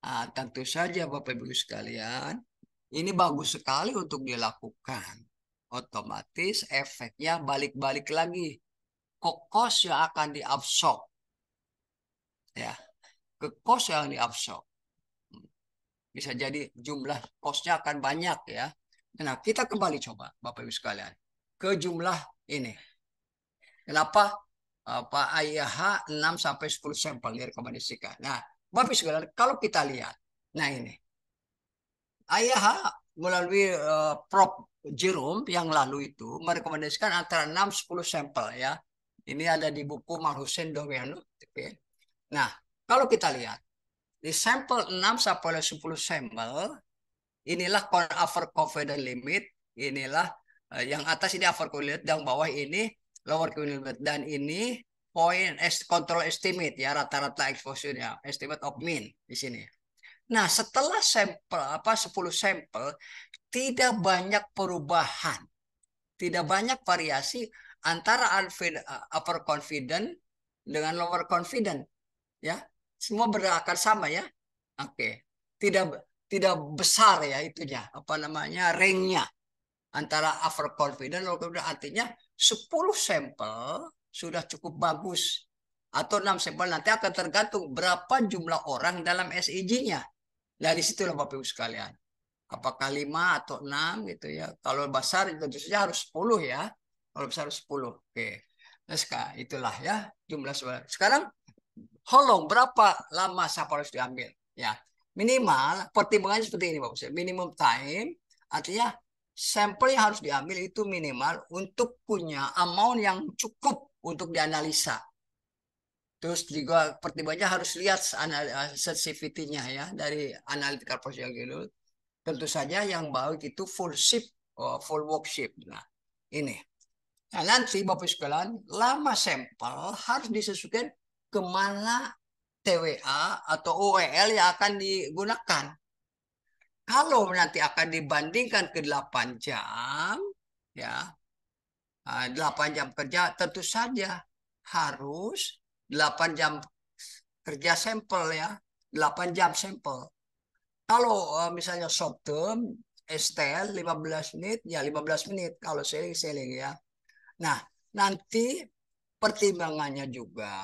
Nah, tentu saja Bapak Ibu sekalian, ini bagus sekali untuk dilakukan. Otomatis efeknya balik-balik lagi. Kokos yang akan diabsorb. Ya, kekos yang diabsorb bisa jadi jumlah posnya akan banyak ya. Nah, kita kembali coba Bapak Ibu sekalian ke jumlah ini. Kenapa apa eh, Ayah 6 sampai 10 sampel direkomendasikan. Nah, Bapak Ibu sekalian kalau kita lihat nah ini. Ayah melalui uh, Prop Jerome yang lalu itu merekomendasikan antara 6 10 sampel ya. Ini ada di buku Marhusen Dowiano. Ya. Nah, kalau kita lihat di sampel 6 sampai 10 sampel, inilah over confidence limit, inilah eh, yang atas ini over confidence, yang bawah ini lower confidence limit, dan ini point control estimate ya rata-rata exposure-nya, estimate of mean di sini. Nah, setelah sampel apa 10 sampel tidak banyak perubahan. Tidak banyak variasi antara eh, upper confident dengan lower confident ya semua berakar sama ya. Oke. Okay. Tidak tidak besar ya itunya, apa namanya? ringnya antara overconfident dan artinya 10 sampel sudah cukup bagus atau 6 sampel nanti akan tergantung berapa jumlah orang dalam seg nya Dari situlah Bapak Ibu sekalian. Apakah 5 atau 6 gitu ya. Kalau besar tentu saja harus 10 ya. Kalau besar harus 10. Oke. Nah, itulah ya jumlah sekarang How Berapa lama sampel harus diambil? Ya, minimal pertimbangannya seperti ini, Bapak. Minimum time artinya sampel yang harus diambil itu minimal untuk punya amount yang cukup untuk dianalisa. Terus juga pertimbangannya harus lihat eh, sensitivity ya dari analytical procedure gitu. Tentu saja yang baik itu full ship, oh, full ship Nah, ini. Nah, nanti Bapak sekalian, lama sampel harus disesuaikan kemana TWA atau OEL yang akan digunakan. Kalau nanti akan dibandingkan ke 8 jam, ya 8 jam kerja tentu saja harus 8 jam kerja sampel ya, 8 jam sampel. Kalau eh, misalnya short term, STL 15 menit, ya 15 menit kalau selling-selling ya. Nah, nanti pertimbangannya juga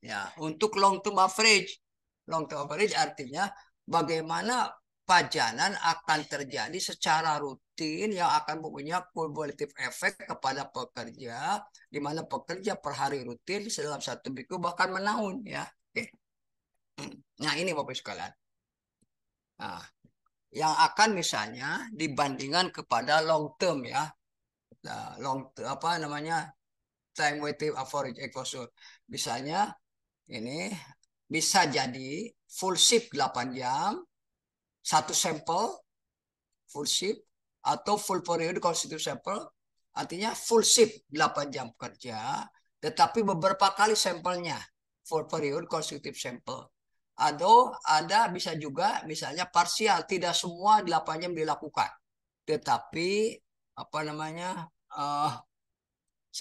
ya untuk long term average. Long term average artinya bagaimana pajanan akan terjadi secara rutin yang akan mempunyai cumulative efek kepada pekerja di mana pekerja per hari rutin dalam satu minggu bahkan menahun ya. Hmm. Nah, ini Bapak sekalian. Nah, yang akan misalnya dibandingkan kepada long term ya. Nah, long apa namanya? time weighted average exposure. Misalnya ini bisa jadi full shift 8 jam, satu sampel full shift atau full period constitutive sampel, artinya full shift 8 jam kerja, tetapi beberapa kali sampelnya full period constitutive sampel. Atau ada bisa juga misalnya parsial, tidak semua 8 jam dilakukan. Tetapi apa namanya uh,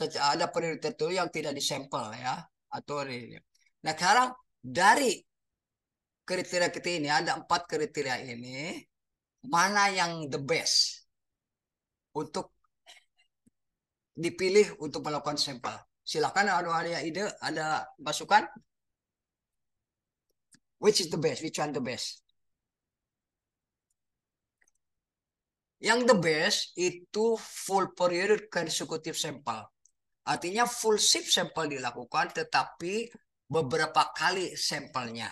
ada periode tertentu yang tidak disampel ya atau ini. Nah sekarang dari kriteria kita ini ada empat kriteria ini mana yang the best untuk dipilih untuk melakukan sampel. Silakan ada ada ide, ada masukan. Which is the best? Which one the best? Yang the best itu full period consecutive sampel. Artinya full shift sampel dilakukan tetapi beberapa kali sampelnya.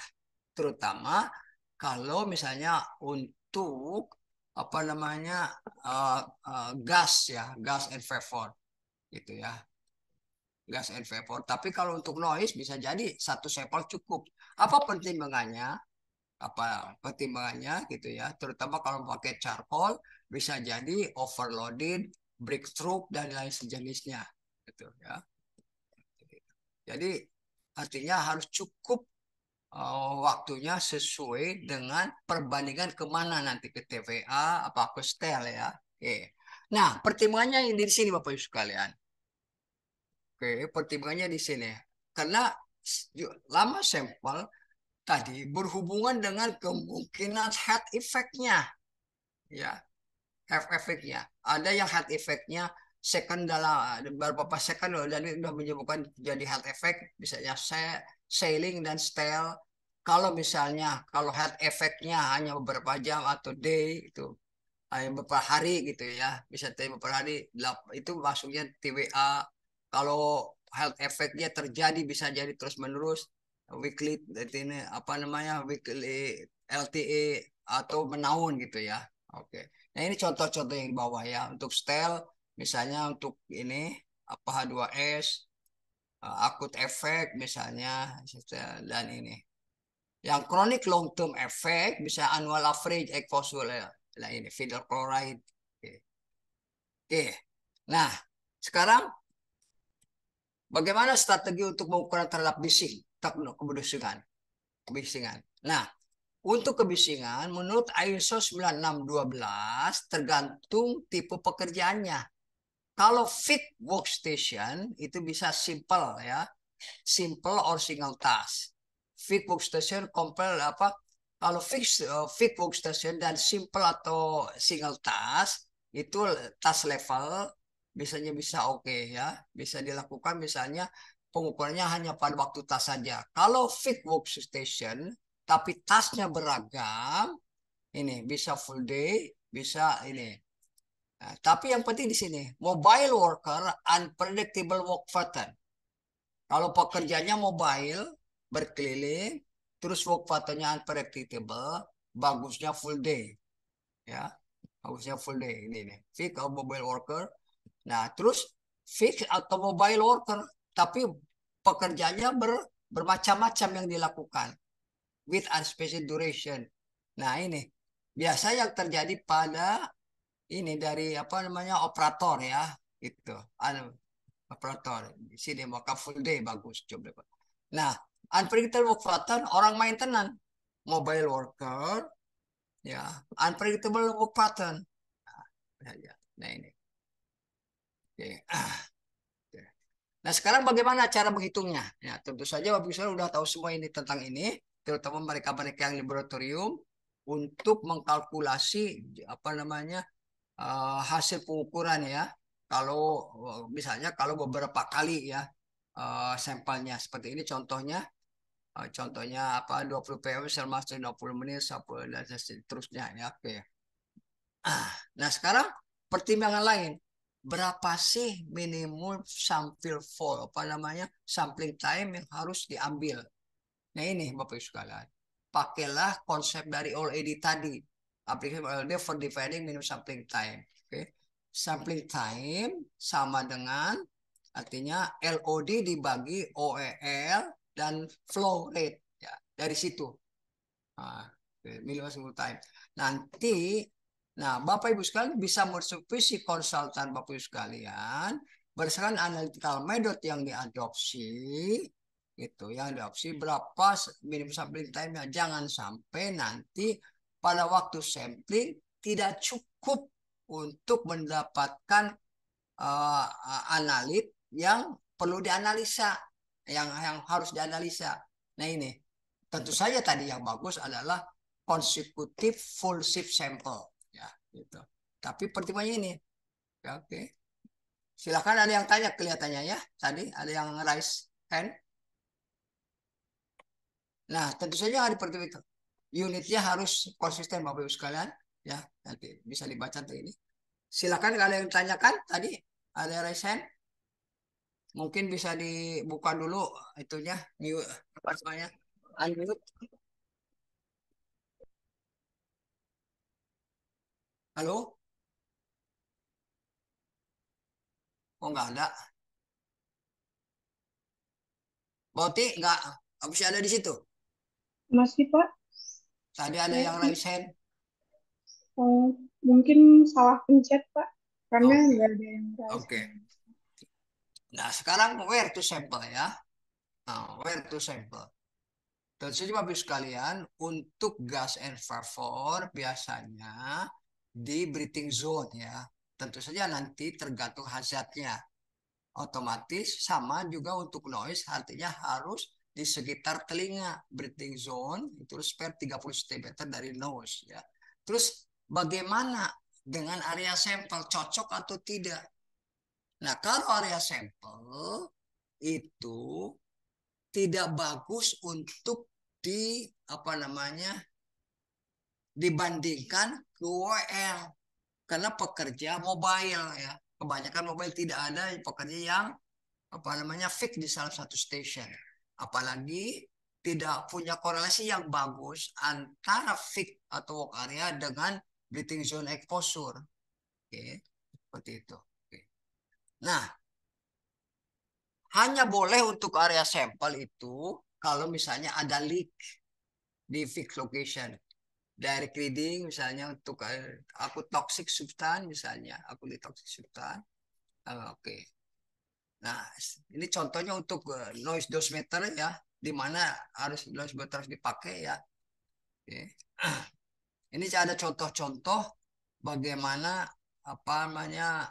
Terutama kalau misalnya untuk apa namanya uh, uh, gas ya, gas and vapor gitu ya. Gas and vapor. Tapi kalau untuk noise bisa jadi satu sampel cukup. Apa pertimbangannya? Apa pertimbangannya gitu ya? Terutama kalau pakai charcoal bisa jadi overloaded, breakthrough dan lain sejenisnya gitu ya jadi artinya harus cukup uh, waktunya sesuai dengan perbandingan kemana nanti ke TVA apa ke setel ya oke nah pertimbangannya di sini bapak ibu sekalian oke pertimbangannya di sini karena lama sampel tadi berhubungan dengan kemungkinan head effect-nya ya head effect-nya ada yang head effect-nya second dalam beberapa second loh dan sudah menyebabkan jadi health effect misalnya sailing dan style kalau misalnya kalau health effectnya hanya beberapa jam atau day itu ah, beberapa hari gitu ya bisa beberapa hari itu masuknya TWA kalau health effectnya terjadi bisa jadi terus menerus weekly ini apa namanya weekly LTE atau menaun gitu ya oke okay. nah ini contoh-contoh yang di bawah ya untuk style misalnya untuk ini apa H2S eh, akut efek misalnya dan ini yang kronik long term efek bisa annual average exposure lah ini feeder chloride oke okay. nah sekarang bagaimana strategi untuk mengukur terhadap bising tak kebisingan kebisingan nah untuk kebisingan, menurut ISO 9612 tergantung tipe pekerjaannya. Kalau fit workstation itu bisa simple ya, simple or single task. Fit workstation compare apa? Kalau fix eh, fit workstation dan simple atau single task itu task level misalnya bisa oke okay, ya, bisa dilakukan misalnya pengukurannya hanya pada waktu task saja. Kalau fit workstation tapi tasnya beragam, ini bisa full day, bisa ini Nah, tapi yang penting di sini, mobile worker unpredictable work pattern. Kalau pekerjanya mobile, berkeliling, terus work patternnya unpredictable, bagusnya full day. Ya, bagusnya full day ini nih. Fix atau mobile worker. Nah, terus fix atau mobile worker, tapi pekerjanya ber, bermacam-macam yang dilakukan with unspecified duration. Nah, ini biasa yang terjadi pada ini dari apa namanya operator ya itu operator di sini maka full day bagus coba nah unpredictable work pattern orang main tenan mobile worker ya unpredictable work pattern nah, ya. nah ini ah, oke nah sekarang bagaimana cara menghitungnya ya tentu saja Bapak Ibu sudah tahu semua ini tentang ini terutama mereka-mereka yang laboratorium untuk mengkalkulasi apa namanya uh, hasil pengukuran ya kalau eh, misalnya kalau beberapa kali ya uh, sampelnya seperti ini contohnya uh, contohnya apa 20 PM selama 20 menit sampai dan seterusnya ya oke okay. nah sekarang pertimbangan lain berapa sih minimum sampel fall apa namanya sampling time yang harus diambil nah ini Bapak Ibu sekalian pakailah konsep dari all edit tadi application LD for defining minimum sampling time. Oke. Okay. Sampling time sama dengan artinya LOD dibagi OEL dan flow rate ya dari situ. Nah, minimum sampling time. Nanti nah Bapak Ibu sekalian bisa mensupervisi konsultan Bapak Ibu sekalian berdasarkan analytical method yang diadopsi itu yang diadopsi berapa minimum sampling time -nya. jangan sampai nanti pada waktu sampling tidak cukup untuk mendapatkan uh, analit yang perlu dianalisa, yang yang harus dianalisa. Nah ini tentu hmm. saja tadi yang bagus adalah konsekutif full shift sample ya gitu. Tapi pertimbangannya ini. Ya, oke. Okay. Silakan ada yang tanya kelihatannya ya tadi ada yang raise hand. Nah, tentu saja ada pertimbangan unitnya harus konsisten Bapak Ibu sekalian ya nanti bisa dibaca tuh ini silakan kalau yang tanyakan tadi ada resen mungkin bisa dibuka dulu itunya new apa namanya unmute halo Oh nggak ada. Boti nggak masih ada di situ? Masih Pak. Tadi ada yang raise hand. Oh, mungkin salah pencet, Pak. Karena okay. Oh. nggak ada yang Oke. Okay. Nah, sekarang where to sample ya. Nah, where to sample. Dan saja Bapak sekalian, untuk gas and vapor biasanya di breathing zone ya. Tentu saja nanti tergantung hazardnya. Otomatis sama juga untuk noise, artinya harus di sekitar telinga breathing zone itu spare 30 cm dari nose ya. Terus bagaimana dengan area sampel cocok atau tidak? Nah, kalau area sampel itu tidak bagus untuk di apa namanya dibandingkan ke UOL karena pekerja mobile ya kebanyakan mobile tidak ada pekerja yang apa namanya fix di salah satu station apalagi tidak punya korelasi yang bagus antara fix atau work area dengan breathing zone exposure. Oke, okay. seperti itu. Okay. Nah, hanya boleh untuk area sampel itu kalau misalnya ada leak di fixed location. Dari reading misalnya untuk eh, aku toxic substan misalnya, aku di toxic substan. Ah, oke. Okay. Nah, ini contohnya untuk eh, noise dosimeter ya, di mana harus noise dosimeter dipakai ya. Oke. Ini ada contoh-contoh bagaimana apa namanya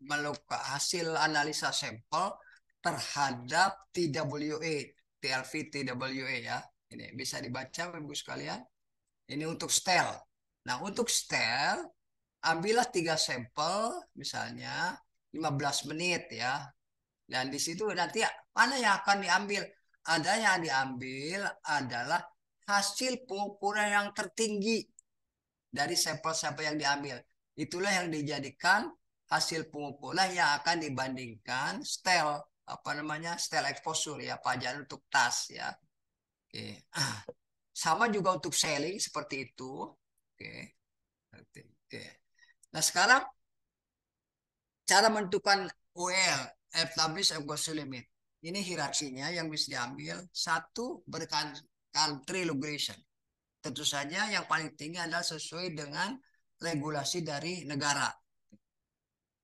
melakukan hasil analisa sampel terhadap TWA, e, TLV TWA e ya. Ini bisa dibaca Bapak sekalian. Ini untuk stel. Nah, untuk stel ambillah tiga sampel misalnya 15 menit ya dan di situ nanti mana yang akan diambil? Ada yang diambil adalah hasil pengukuran yang tertinggi dari sampel-sampel yang diambil. Itulah yang dijadikan hasil pengukuran yang akan dibandingkan stel apa namanya stel exposure ya pajak untuk tas ya. Oke. Sama juga untuk selling seperti itu. Oke. Oke. Nah sekarang cara menentukan UL F tablis F limit. Ini hierarkinya yang bisa diambil. Satu bercountry regulation. Tentu saja yang paling tinggi adalah sesuai dengan regulasi dari negara.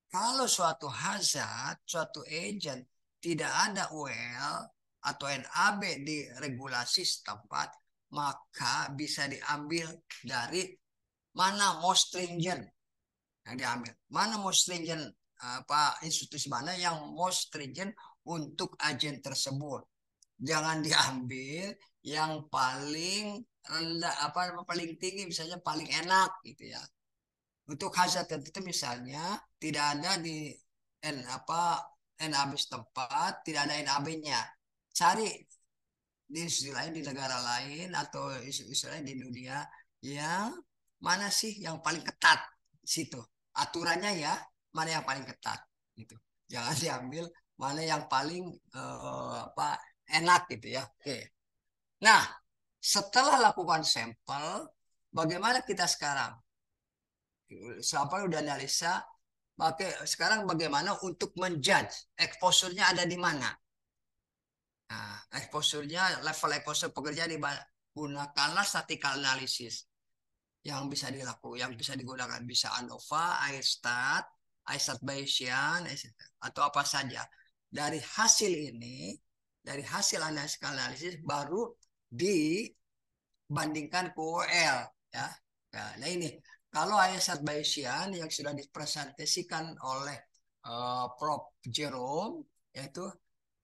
Kalau suatu hazard, suatu agent tidak ada UL atau NAB di regulasi setempat, maka bisa diambil dari mana most stringent yang nah, diambil. Mana most stringent apa institusi mana yang most stringent untuk agen tersebut. Jangan diambil yang paling rendah apa paling tinggi misalnya paling enak gitu ya. Untuk hazard tertentu misalnya tidak ada di N apa NAB tempat tidak ada NAB-nya. Cari di sisi lain di negara lain atau isu-isu lain di dunia yang mana sih yang paling ketat situ aturannya ya mana yang paling ketat gitu jangan diambil mana yang paling uh, apa enak gitu ya oke nah setelah lakukan sampel bagaimana kita sekarang sampel udah analisa pakai sekarang bagaimana untuk menjudge exposure-nya ada di mana nah, exposure-nya level exposure pekerja di gunakanlah statistical analysis yang bisa dilakukan yang bisa digunakan bisa ANOVA, AIRSTAT Bayesian, atau apa saja. Dari hasil ini, dari hasil analisis analisis baru dibandingkan ke ya. Nah, nah ini kalau Bayesian yang sudah dipresentasikan oleh uh, Prof. Jerome yaitu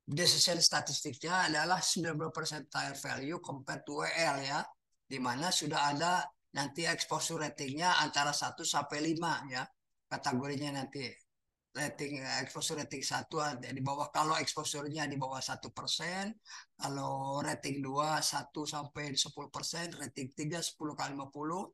decision statistiknya adalah 90 percentile value compared to WL ya di mana sudah ada nanti exposure ratingnya antara 1 sampai 5 ya kategorinya nanti rating eh, exposure rating satu di bawah kalau exposure-nya di bawah satu persen kalau rating 2 1 sampai 10 persen rating 3 10 kali 50 eh,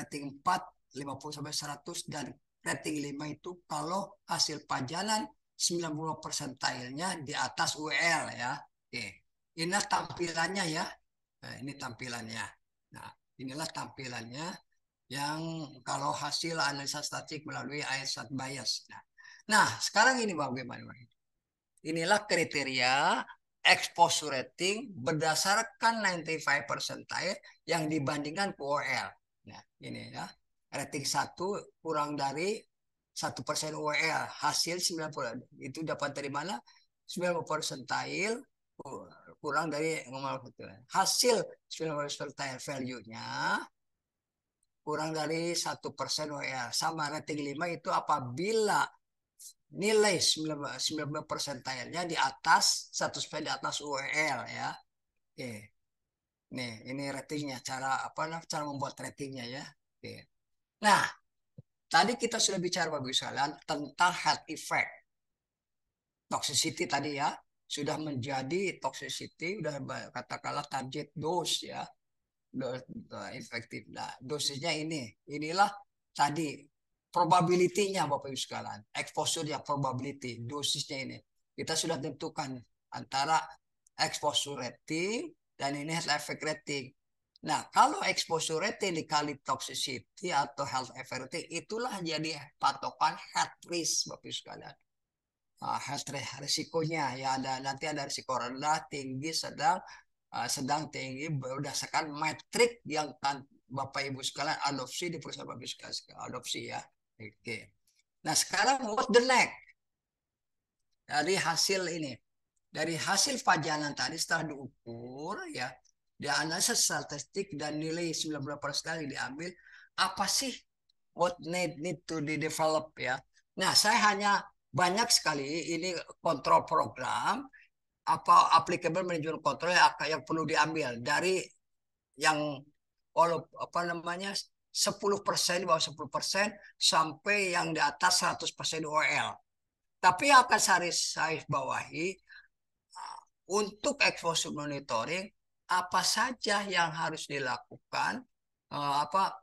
rating 4 50 sampai 100 dan rating 5 itu kalau hasil pajanan 90 persentilnya di atas UL e ya oke ini tampilannya ya nah, ini tampilannya nah inilah tampilannya yang kalau hasil analisa statik melalui ISAT bias. Nah, nah sekarang ini bagaimana? Inilah kriteria exposure rating berdasarkan 95 percentile yang dibandingkan QOL. Nah, ini ya. Rating satu kurang dari satu persen UOL. E hasil 90. Itu dapat dari mana? 90 percentile kurang dari hasil 90 percentile value-nya kurang dari satu persen OER. Sama rating 5 itu apabila nilai 90 persentilnya di atas 100 di atas UEL ya. Oke. Nih, ini ratingnya cara apa cara membuat ratingnya ya. Oke. Nah, tadi kita sudah bicara Bapak sekalian tentang health effect. Toxicity tadi ya, sudah menjadi toxicity udah katakanlah target dose ya. Nah, efektif. Nah, dosisnya ini. Inilah tadi probability-nya Bapak Ibu sekalian. Exposure-nya probability, dosisnya ini. Kita sudah tentukan antara exposure rating dan ini health effect rating. Nah, kalau exposure rating dikali toxicity atau health effect rating, itulah jadi patokan health risk Bapak Ibu sekalian. Nah, health risk, risikonya ya ada nanti ada risiko rendah, tinggi, sedang, Eh, sedang tinggi berdasarkan metrik yang kan Bapak Ibu sekalian adopsi di perusahaan Bapak Ibu sekalian adopsi ya. Oke. Okay. Nah, sekarang what the next? Dari hasil ini. Dari hasil pajanan tadi setelah diukur ya, dianalisa statistik dan nilai 90% sekali diambil apa sih what need need to be develop ya. Nah, saya hanya banyak sekali ini kontrol program apa applicable management control yang, yang perlu diambil dari yang walau apa namanya 10% di bawah 10% sampai yang di atas 100% OL. Tapi yang akan saya, saya bawahi uh, untuk exposure monitoring apa saja yang harus dilakukan uh, apa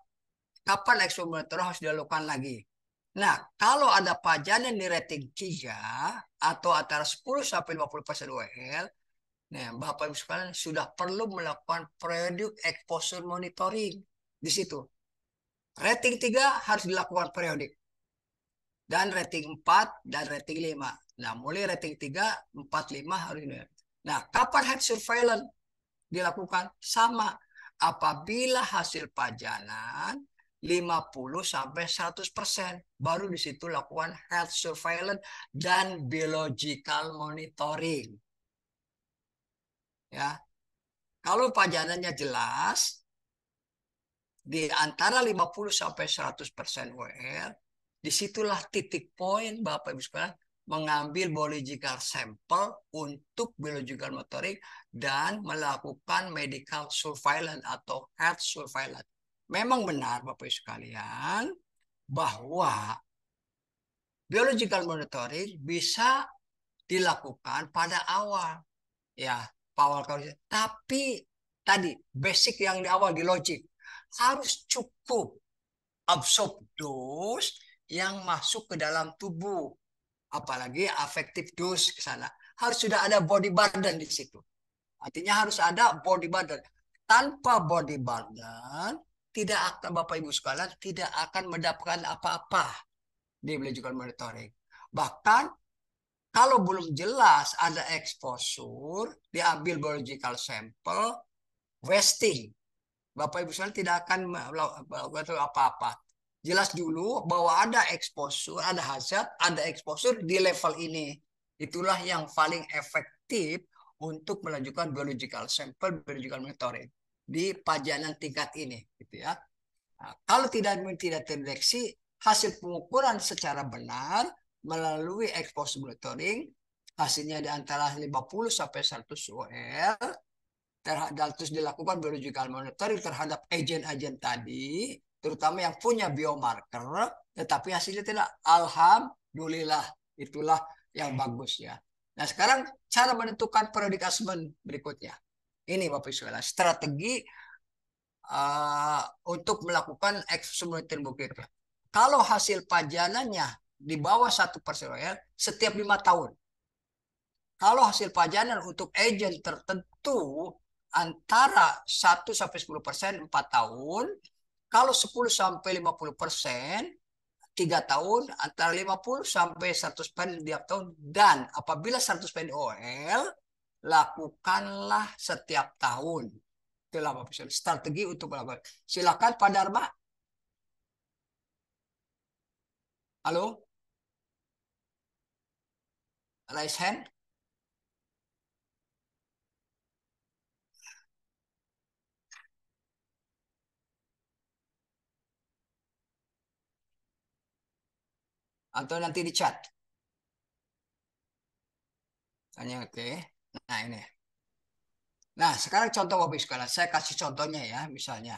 kapan exposure monitoring harus dilakukan lagi Nah, kalau ada pajanan di rating 3 atau antara 10 sampai 50 persen UL, e nah, Bapak Ibu sekalian sudah perlu melakukan periodic exposure monitoring di situ. Rating 3 harus dilakukan periodik. Dan rating 4 dan rating 5. Nah, mulai rating 3, 4, 5 harus ini. Nah, kapan head surveillance dilakukan? Sama. Apabila hasil pajanan 50 sampai 100 persen. Baru di situ lakukan health surveillance dan biological monitoring. Ya, kalau pajanannya jelas, di antara 50 sampai 100 persen WR, disitulah titik poin Bapak Ibu sekalian mengambil biological sample untuk biological monitoring dan melakukan medical surveillance atau health surveillance memang benar Bapak Ibu sekalian bahwa biological monitoring bisa dilakukan pada awal ya awal tapi tadi basic yang di awal di logic harus cukup absorb dose yang masuk ke dalam tubuh apalagi affective dose ke sana harus sudah ada body burden di situ artinya harus ada body burden tanpa body burden tidak akan Bapak Ibu sekalian tidak akan mendapatkan apa-apa di belajar monitoring. Bahkan kalau belum jelas ada exposure, diambil biological sample, wasting. Bapak Ibu sekalian tidak akan melakukan apa-apa. Jelas dulu bahwa ada exposure, ada hazard, ada exposure di level ini. Itulah yang paling efektif untuk melanjutkan biological sample, biological monitoring di pajanan tingkat ini gitu ya. Nah, kalau tidak tidak terdeteksi hasil pengukuran secara benar melalui expose monitoring hasilnya di antara 50 sampai 100 uL terhadap terus dilakukan biological monitoring terhadap agen-agen tadi terutama yang punya biomarker tetapi hasilnya tidak alhamdulillah itulah yang bagus ya. Nah, sekarang cara menentukan periodik asmen berikutnya ini Bapak Iswela strategi uh, untuk melakukan eksploitasi bukit. Kalau hasil pajanannya di bawah satu persen royal setiap lima tahun. Kalau hasil pajanan untuk agent tertentu antara 1 sampai 10 persen 4 tahun. Kalau 10 sampai 50 persen 3 tahun antara 50 sampai 100 pen tiap tahun dan apabila 100 pen OL lakukanlah setiap tahun. Itulah Bapak strategi untuk melakukan. Silakan Pak Dharma. Halo? Raise hand. Atau nanti di chat. Tanya oke. Okay. Nah ini. Nah sekarang contoh kopi sekolah. Saya kasih contohnya ya misalnya.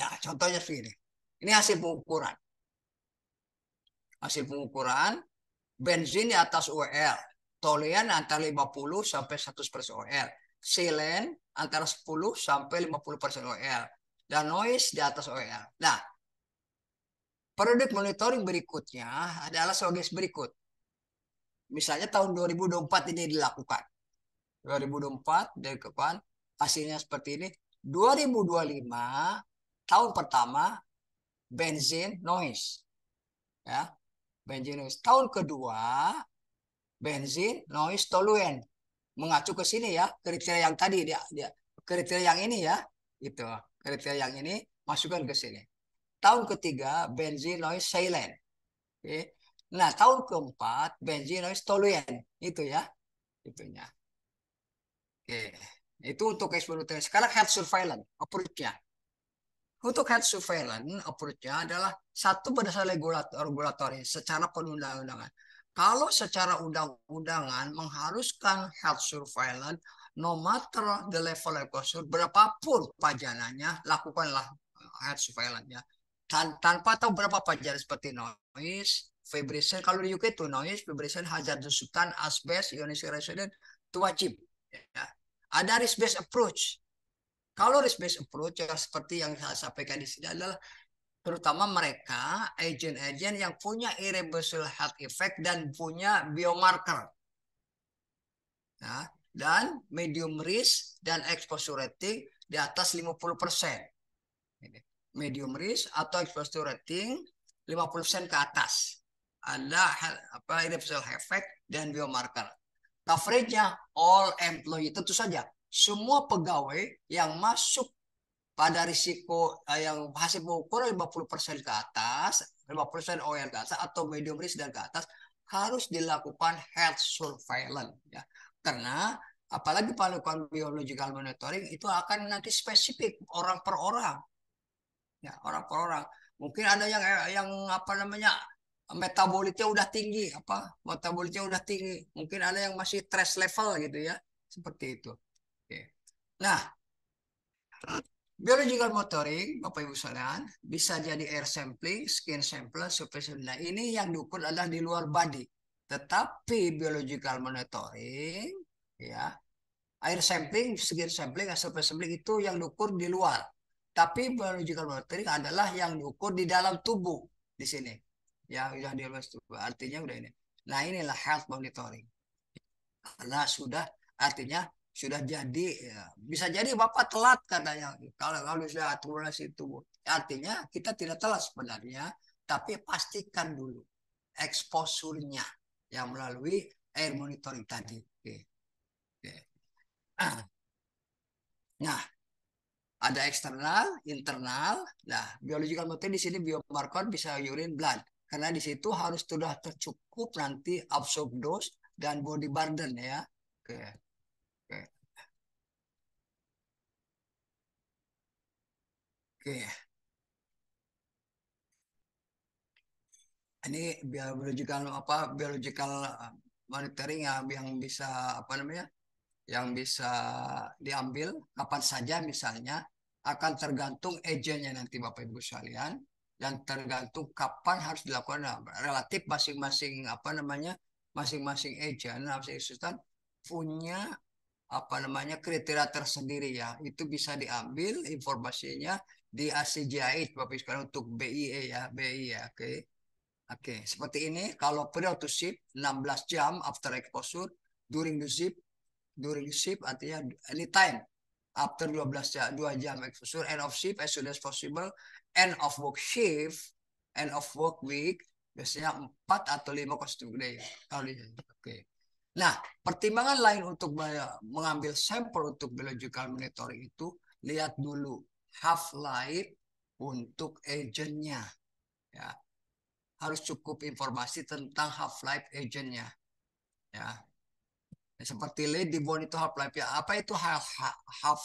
Nah contohnya segini. Ini hasil pengukuran. Hasil pengukuran. Bensin di atas UL. tolian antara 50 sampai 100% OL. Silen antara 10 sampai 50% OL. Dan noise di atas OL. Nah, produk monitoring berikutnya adalah sebagai berikut misalnya tahun 2024 ini dilakukan. 2024 dari depan hasilnya seperti ini. 2025 tahun pertama benzene noise. Ya. Benzene noise. Tahun kedua benzene noise toluen. Mengacu ke sini ya, kriteria yang tadi dia dia kriteria yang ini ya. Itu kriteria yang ini masukkan ke sini. Tahun ketiga benzene noise silent. Oke. Okay Nah, tahun keempat benzenois toluen itu ya itunya. Oke, itu untuk eksperimen. Sekarang head surveillance approach-nya. Untuk head surveillance approach-nya adalah satu berdasarkan regulator regulatory ya, secara perundang-undangan. Kalau secara undang-undangan mengharuskan health surveillance no matter the level of exposure, berapapun pajanannya, lakukanlah health surveillance-nya. Tan tanpa tahu berapa pajak seperti noise, vibration kalau di UK itu noise vibration hazardous substance, asbest, ionizing resident itu wajib. Ya. Ada risk based approach. Kalau risk based approach ya, seperti yang saya sampaikan di sini adalah terutama mereka agent-agent yang punya irreversible health effect dan punya biomarker. Nah, dan medium risk dan exposure rating di atas 50%. Medium risk atau exposure rating 50% ke atas ada apa irreversible effect dan biomarker. Coveragenya all employee tentu saja semua pegawai yang masuk pada risiko eh, yang hasil pengukuran 50% ke atas, 50% OR ke atas atau medium risk dan ke atas harus dilakukan health surveillance ya. Karena apalagi melakukan biological monitoring itu akan nanti spesifik orang per orang. Ya, orang per orang. Mungkin ada yang yang apa namanya metabolitnya udah tinggi apa metabolitnya udah tinggi mungkin ada yang masih stress level gitu ya seperti itu Oke. nah biological motoring bapak ibu sekalian bisa jadi air sampling skin sample surface nah ini yang diukur adalah di luar body tetapi biological monitoring ya air sampling skin sampling surface sampling itu yang diukur di luar tapi biological monitoring adalah yang diukur di dalam tubuh di sini ya, ya sudah tuh artinya udah ini nah inilah health monitoring karena sudah artinya sudah jadi ya. bisa jadi bapak telat katanya kalau kalau sudah tulis itu artinya kita tidak telat sebenarnya tapi pastikan dulu eksposurnya yang melalui air monitoring tadi Oke. Oke. nah ada eksternal internal nah biological monitoring di sini biomarker bisa urine blood karena di situ harus sudah tercukup nanti absorb dose dan body burden ya. Oke. Oke. Oke. Ini biological apa biological eh, monitoring yang, yang bisa apa namanya? yang bisa diambil kapan saja misalnya akan tergantung agennya nanti Bapak Ibu sekalian dan tergantung kapan harus dilakukan nah, relatif masing-masing apa namanya masing-masing agent nah, masing asisten punya apa namanya kriteria tersendiri ya itu bisa diambil informasinya di ACJI tapi sekarang untuk BIE ya BI e, ya oke okay. oke okay. seperti ini kalau period to ship 16 jam after exposure during the ship during the ship artinya anytime after 12 jam, 2 jam exposure, end of ship as soon as possible, end of work shift, end of work week, biasanya 4 atau 5 kostum day ya, kali. Oke. Okay. Nah, pertimbangan lain untuk mengambil sampel untuk biological monitoring itu lihat dulu half life untuk agentnya. Ya. Harus cukup informasi tentang half life agentnya. Ya. Nah, seperti bone itu half life ya. Apa itu half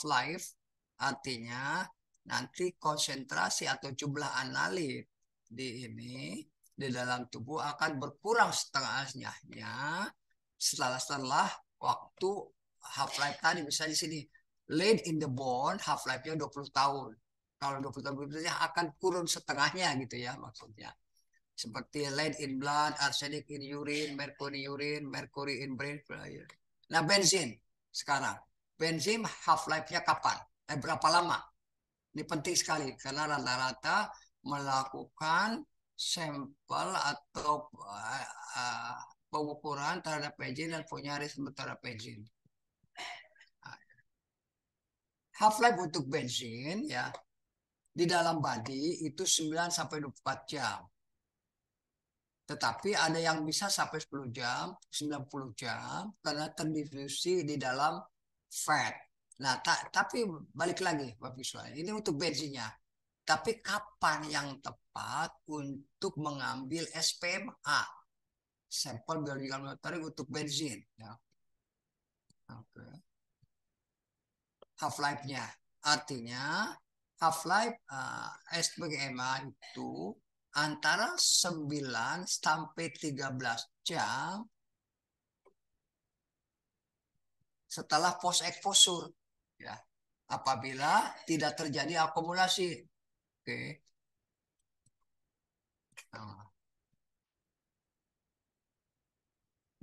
life? Artinya nanti konsentrasi atau jumlah analit di ini di dalam tubuh akan berkurang setengahnya setelah setelah waktu half life tadi misalnya di sini late in the bone half life-nya 20 tahun. Kalau 20 tahun berarti akan kurun setengahnya gitu ya maksudnya. Seperti lead in blood, arsenic in urine, mercury urine, mercury in brain. fluid. Nah, benzin sekarang. Benzin half life-nya kapan? Eh, berapa lama? Ini penting sekali karena rata-rata melakukan sampel atau uh, uh, pengukuran terhadap PJ dan punya ritme terhadap PJ. Half life untuk bensin ya di dalam body itu 9 sampai 24 jam. Tetapi ada yang bisa sampai 10 jam, 90 jam karena terdifusi di dalam fat. Nah, ta tapi balik lagi Pak Visual, ini untuk bensinnya. Tapi kapan yang tepat untuk mengambil SPMA, sampel biological monitoring untuk bensin? Ya. Oke. Half life-nya, artinya half life uh, eh, SPMA itu antara 9 sampai 13 jam setelah post exposure ya apabila tidak terjadi akumulasi oke nah.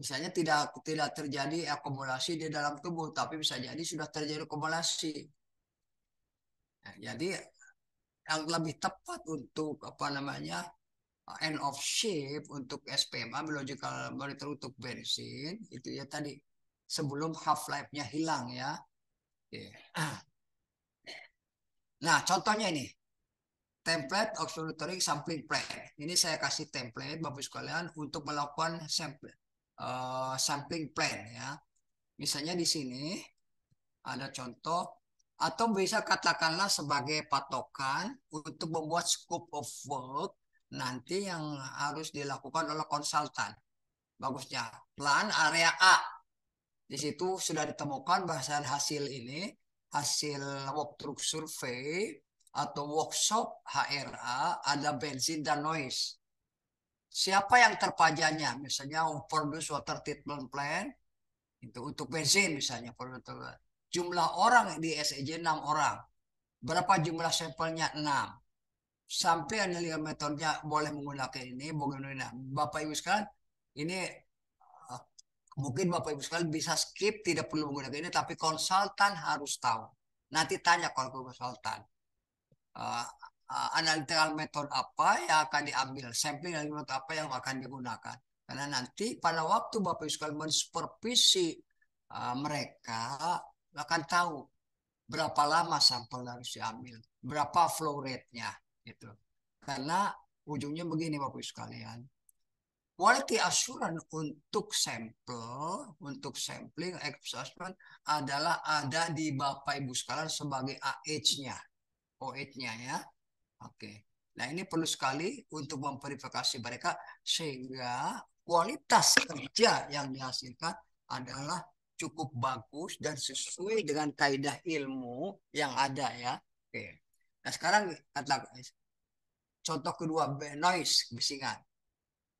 misalnya tidak tidak terjadi akumulasi di dalam tubuh tapi bisa jadi sudah terjadi akumulasi nah, jadi yang lebih tepat untuk apa namanya end of shape untuk SPMA biological monitor untuk bensin itu ya tadi sebelum half life-nya hilang ya Nah, contohnya ini. Template auxiliary sampling plan. Ini saya kasih template Bapak sekalian untuk melakukan sampling, uh, eh, sampling plan ya. Misalnya di sini ada contoh atau bisa katakanlah sebagai patokan untuk membuat scope of work nanti yang harus dilakukan oleh konsultan. Bagusnya plan area A di situ sudah ditemukan bahasa hasil ini, hasil walkthrough survei atau workshop HRA ada bensin dan noise. Siapa yang terpajanya? Misalnya produce water treatment plan itu untuk bensin misalnya jumlah orang di SEJ 6 orang. Berapa jumlah sampelnya? 6 sampai analisa metodenya boleh menggunakan ini, menggunakan Bapak Ibu sekalian, ini Mungkin Bapak Ibu sekalian bisa skip, tidak perlu menggunakan ini, tapi konsultan harus tahu. Nanti tanya kalau konsultan. Uh, uh, analytical method apa yang akan diambil, sampling dari method apa yang akan digunakan. Karena nanti pada waktu Bapak Ibu sekalian mensupervisi uh, mereka akan tahu berapa lama sampel harus diambil, berapa flow rate-nya gitu. Karena ujungnya begini Bapak Ibu sekalian, quality assurance untuk sampel, untuk sampling assessment adalah ada di Bapak Ibu sekalian sebagai AH-nya. OH-nya ya. Oke. Nah, ini perlu sekali untuk memverifikasi mereka sehingga kualitas kerja yang dihasilkan adalah cukup bagus dan sesuai dengan kaidah ilmu yang ada ya. Oke. Nah, sekarang kata contoh kedua noise bisingan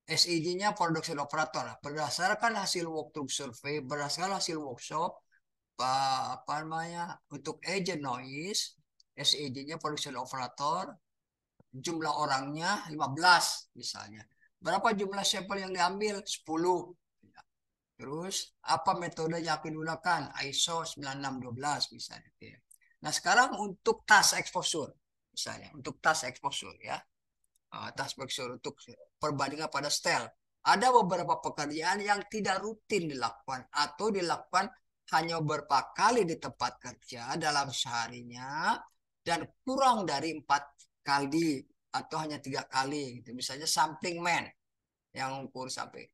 seg nya production operator. Berdasarkan hasil walkthrough survei, berdasarkan hasil workshop, apa namanya untuk agent noise, seg nya production operator, jumlah orangnya 15 misalnya. Berapa jumlah sampel yang diambil? 10. Ya. Terus apa metode yang akan digunakan? ISO 9612 misalnya. Gitu ya. Nah sekarang untuk tas exposure misalnya, untuk tas exposure ya atas pressure untuk perbandingan pada style. Ada beberapa pekerjaan yang tidak rutin dilakukan atau dilakukan hanya beberapa kali di tempat kerja dalam seharinya dan kurang dari empat kali atau hanya tiga kali gitu. Misalnya something man yang ukur sampai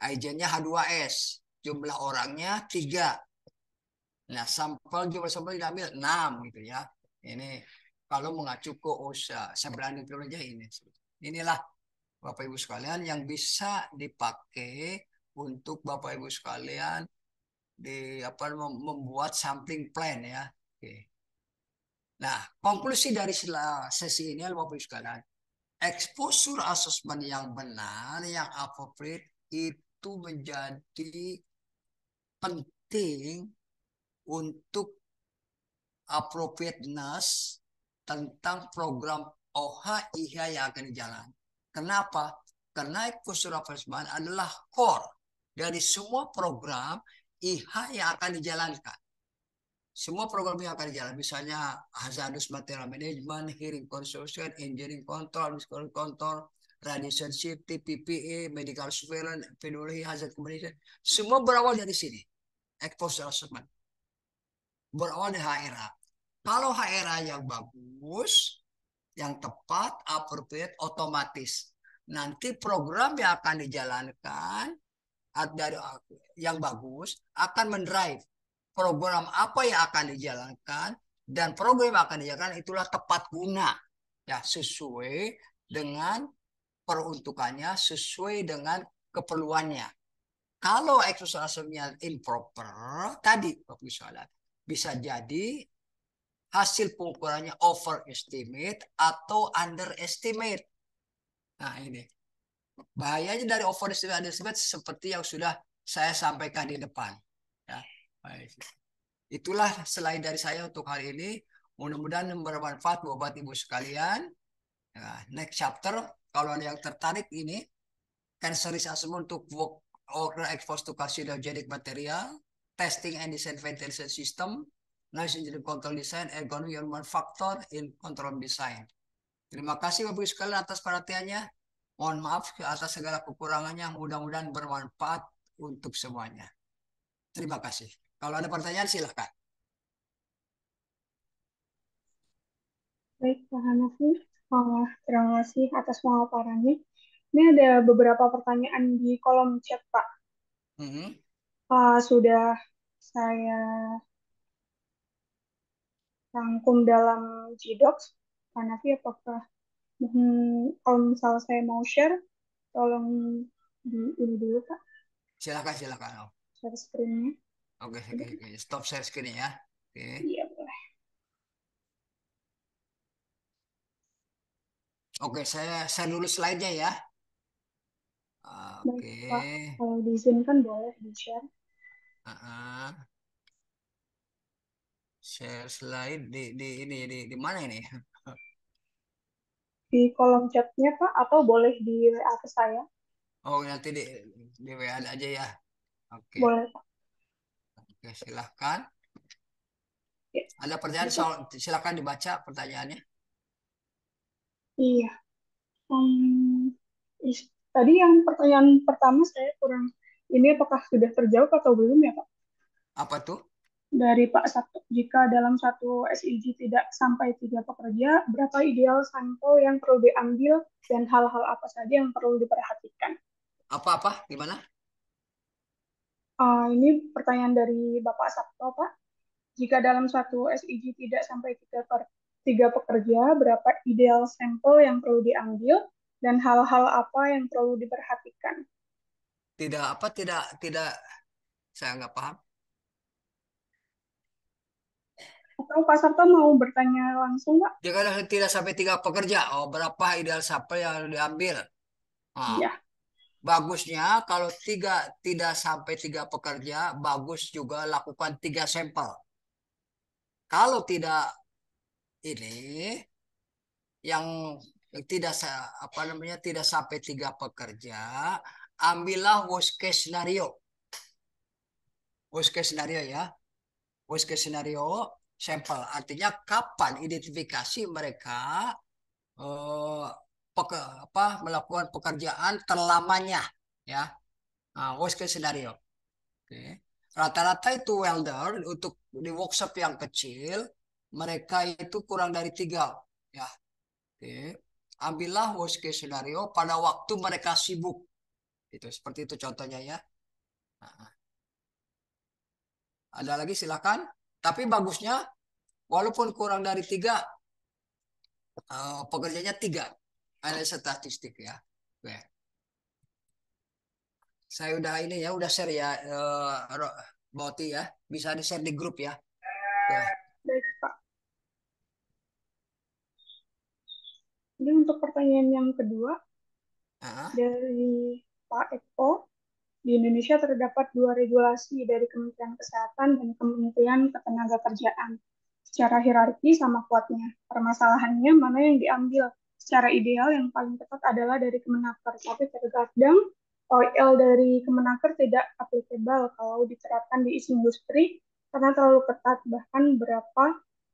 agennya H2S jumlah orangnya tiga nah sampel jumlah sampel diambil enam gitu ya ini kalau mengacu ke OSA saya berani kerja ini Inilah Bapak Ibu sekalian yang bisa dipakai untuk Bapak Ibu sekalian di apa membuat sampling plan ya. Oke. Nah, konklusi dari sesi ini Bapak Ibu sekalian, exposure assessment yang benar, yang appropriate itu menjadi penting untuk appropriateness tentang program oha iha yang akan jalan. Kenapa? Karena Kusura Persman adalah core dari semua program iha yang akan dijalankan. Semua program yang akan dijalankan, misalnya hazardous material management, hearing consortium, engineering control, miscontrol control, radiation safety, PPE, medical surveillance, epidemiology, hazard communication, semua berawal dari sini. Exposure assessment. Berawal dari HRA. Kalau HRA yang bagus, yang tepat, appropriate, otomatis. Nanti program yang akan dijalankan dari yang bagus akan mendrive program apa yang akan dijalankan dan program yang akan dijalankan itulah tepat guna ya sesuai dengan peruntukannya sesuai dengan keperluannya. Kalau exosolasemnya improper tadi Bapak bisa jadi hasil pengukurannya overestimate atau underestimate. Nah ini bahayanya dari overestimate underestimate seperti yang sudah saya sampaikan di depan. Ya, baik. Itulah selain dari saya untuk hari ini. Mudah-mudahan bermanfaat buat ibu sekalian. Nah, next chapter kalau ada yang tertarik ini cancer assessment untuk work or exposed to carcinogenic material, testing and disinfection system, Nice Engineering Control Design, Ergonomy Human Factor in Control Design. Terima kasih Bapak Ibu sekalian atas perhatiannya. Mohon maaf atas segala kekurangannya. Mudah-mudahan bermanfaat untuk semuanya. Terima kasih. Kalau ada pertanyaan silahkan. Baik, Pak Hanafi. Oh, terima kasih atas pengaparannya. Ini ada beberapa pertanyaan di kolom chat, Pak. Mm -hmm. uh, sudah saya rangkum dalam G-Docs. Pak apakah mohon kalau misalnya saya mau share, tolong di ini dulu, Pak. Silakan, silakan. Share screen-nya. Oke, okay, oke, okay, oke. Okay. Stop share screen ya. Oke. Okay. Iya, boleh. Oke, okay, saya saya dulu slide-nya ya. Oke. Okay. Kalau diizinkan boleh di-share. Uh -uh share slide di di ini di di mana ini? Di kolom chatnya Pak atau boleh di WA ke saya? Oh nanti di di WA aja ya. Oke. Okay. Boleh Pak. Oke silahkan. Ya. Ada pertanyaan soal silahkan dibaca pertanyaannya. Iya. Hmm, tadi yang pertanyaan pertama saya kurang ini apakah sudah terjawab atau belum ya Pak? Apa tuh? dari Pak Sabto, jika dalam satu SIG tidak sampai tiga pekerja, berapa ideal sampel yang perlu diambil dan hal-hal apa saja yang perlu diperhatikan? Apa-apa? Gimana? Uh, ini pertanyaan dari Bapak Sabto, Pak. Jika dalam satu SIG tidak sampai tiga, per, tiga pekerja, berapa ideal sampel yang perlu diambil dan hal-hal apa yang perlu diperhatikan? Tidak apa tidak tidak saya nggak paham. Atau Pak Sarto mau bertanya langsung, Pak? Jika tidak sampai tiga pekerja, oh berapa ideal sampel yang diambil? Nah, ya. Bagusnya kalau tiga tidak sampai tiga pekerja, bagus juga lakukan tiga sampel. Kalau tidak ini yang tidak apa namanya tidak sampai tiga pekerja, ambillah worst case scenario. Worst case scenario ya. Worst case scenario sampel. Artinya kapan identifikasi mereka eh, peke, apa, melakukan pekerjaan terlamanya ya. Nah, worst case scenario. Oke. Rata-rata itu welder untuk di workshop yang kecil mereka itu kurang dari tiga ya. Oke. Ambillah worst case scenario pada waktu mereka sibuk. Itu seperti itu contohnya ya. Nah. Ada lagi silakan. Tapi bagusnya, walaupun kurang dari tiga, uh, eh, pekerjanya tiga. Analisa statistik ya. Okay. Saya udah ini ya, udah share ya, uh, Boti ya. Bisa di share di grup ya. Pak. Jadi untuk pertanyaan yang kedua, uh -huh. dari Pak Eko, di Indonesia terdapat dua regulasi dari Kementerian Kesehatan dan Kementerian Ketenagakerjaan. Secara hierarki sama kuatnya. Permasalahannya mana yang diambil? Secara ideal yang paling tepat adalah dari Kemenaker, tapi terkadang oil dari Kemenaker tidak applicable kalau diterapkan di isi industri karena terlalu ketat bahkan berapa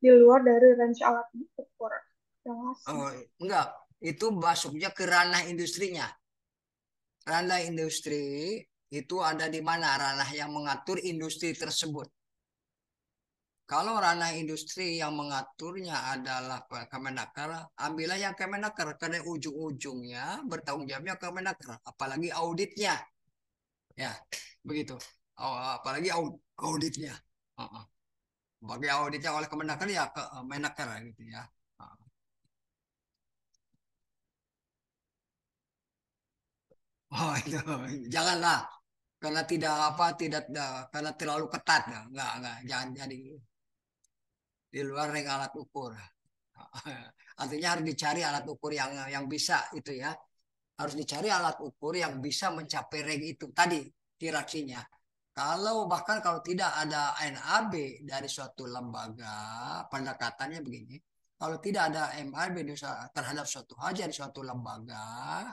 di luar dari range alat ukur. Jelas. Oh, enggak, itu masuknya ke ranah industrinya ranah industri itu ada di mana ranah yang mengatur industri tersebut. Kalau ranah industri yang mengaturnya adalah Kemenaker, ambillah yang Kemenaker karena ujung-ujungnya bertanggung jawabnya Kemenaker, apalagi auditnya. Ya, begitu. Oh, apalagi auditnya. Bagi auditnya oleh Kemenaker ya Kemenaker eh, gitu ya. Oh itu janganlah karena tidak apa tidak karena terlalu ketat nah. nggak nggak jangan jadi di luar ring alat ukur artinya harus dicari alat ukur yang yang bisa itu ya harus dicari alat ukur yang bisa mencapai ring itu tadi tiraksinya kalau bahkan kalau tidak ada NAB dari suatu lembaga pendekatannya begini kalau tidak ada MRB terhadap suatu hal suatu lembaga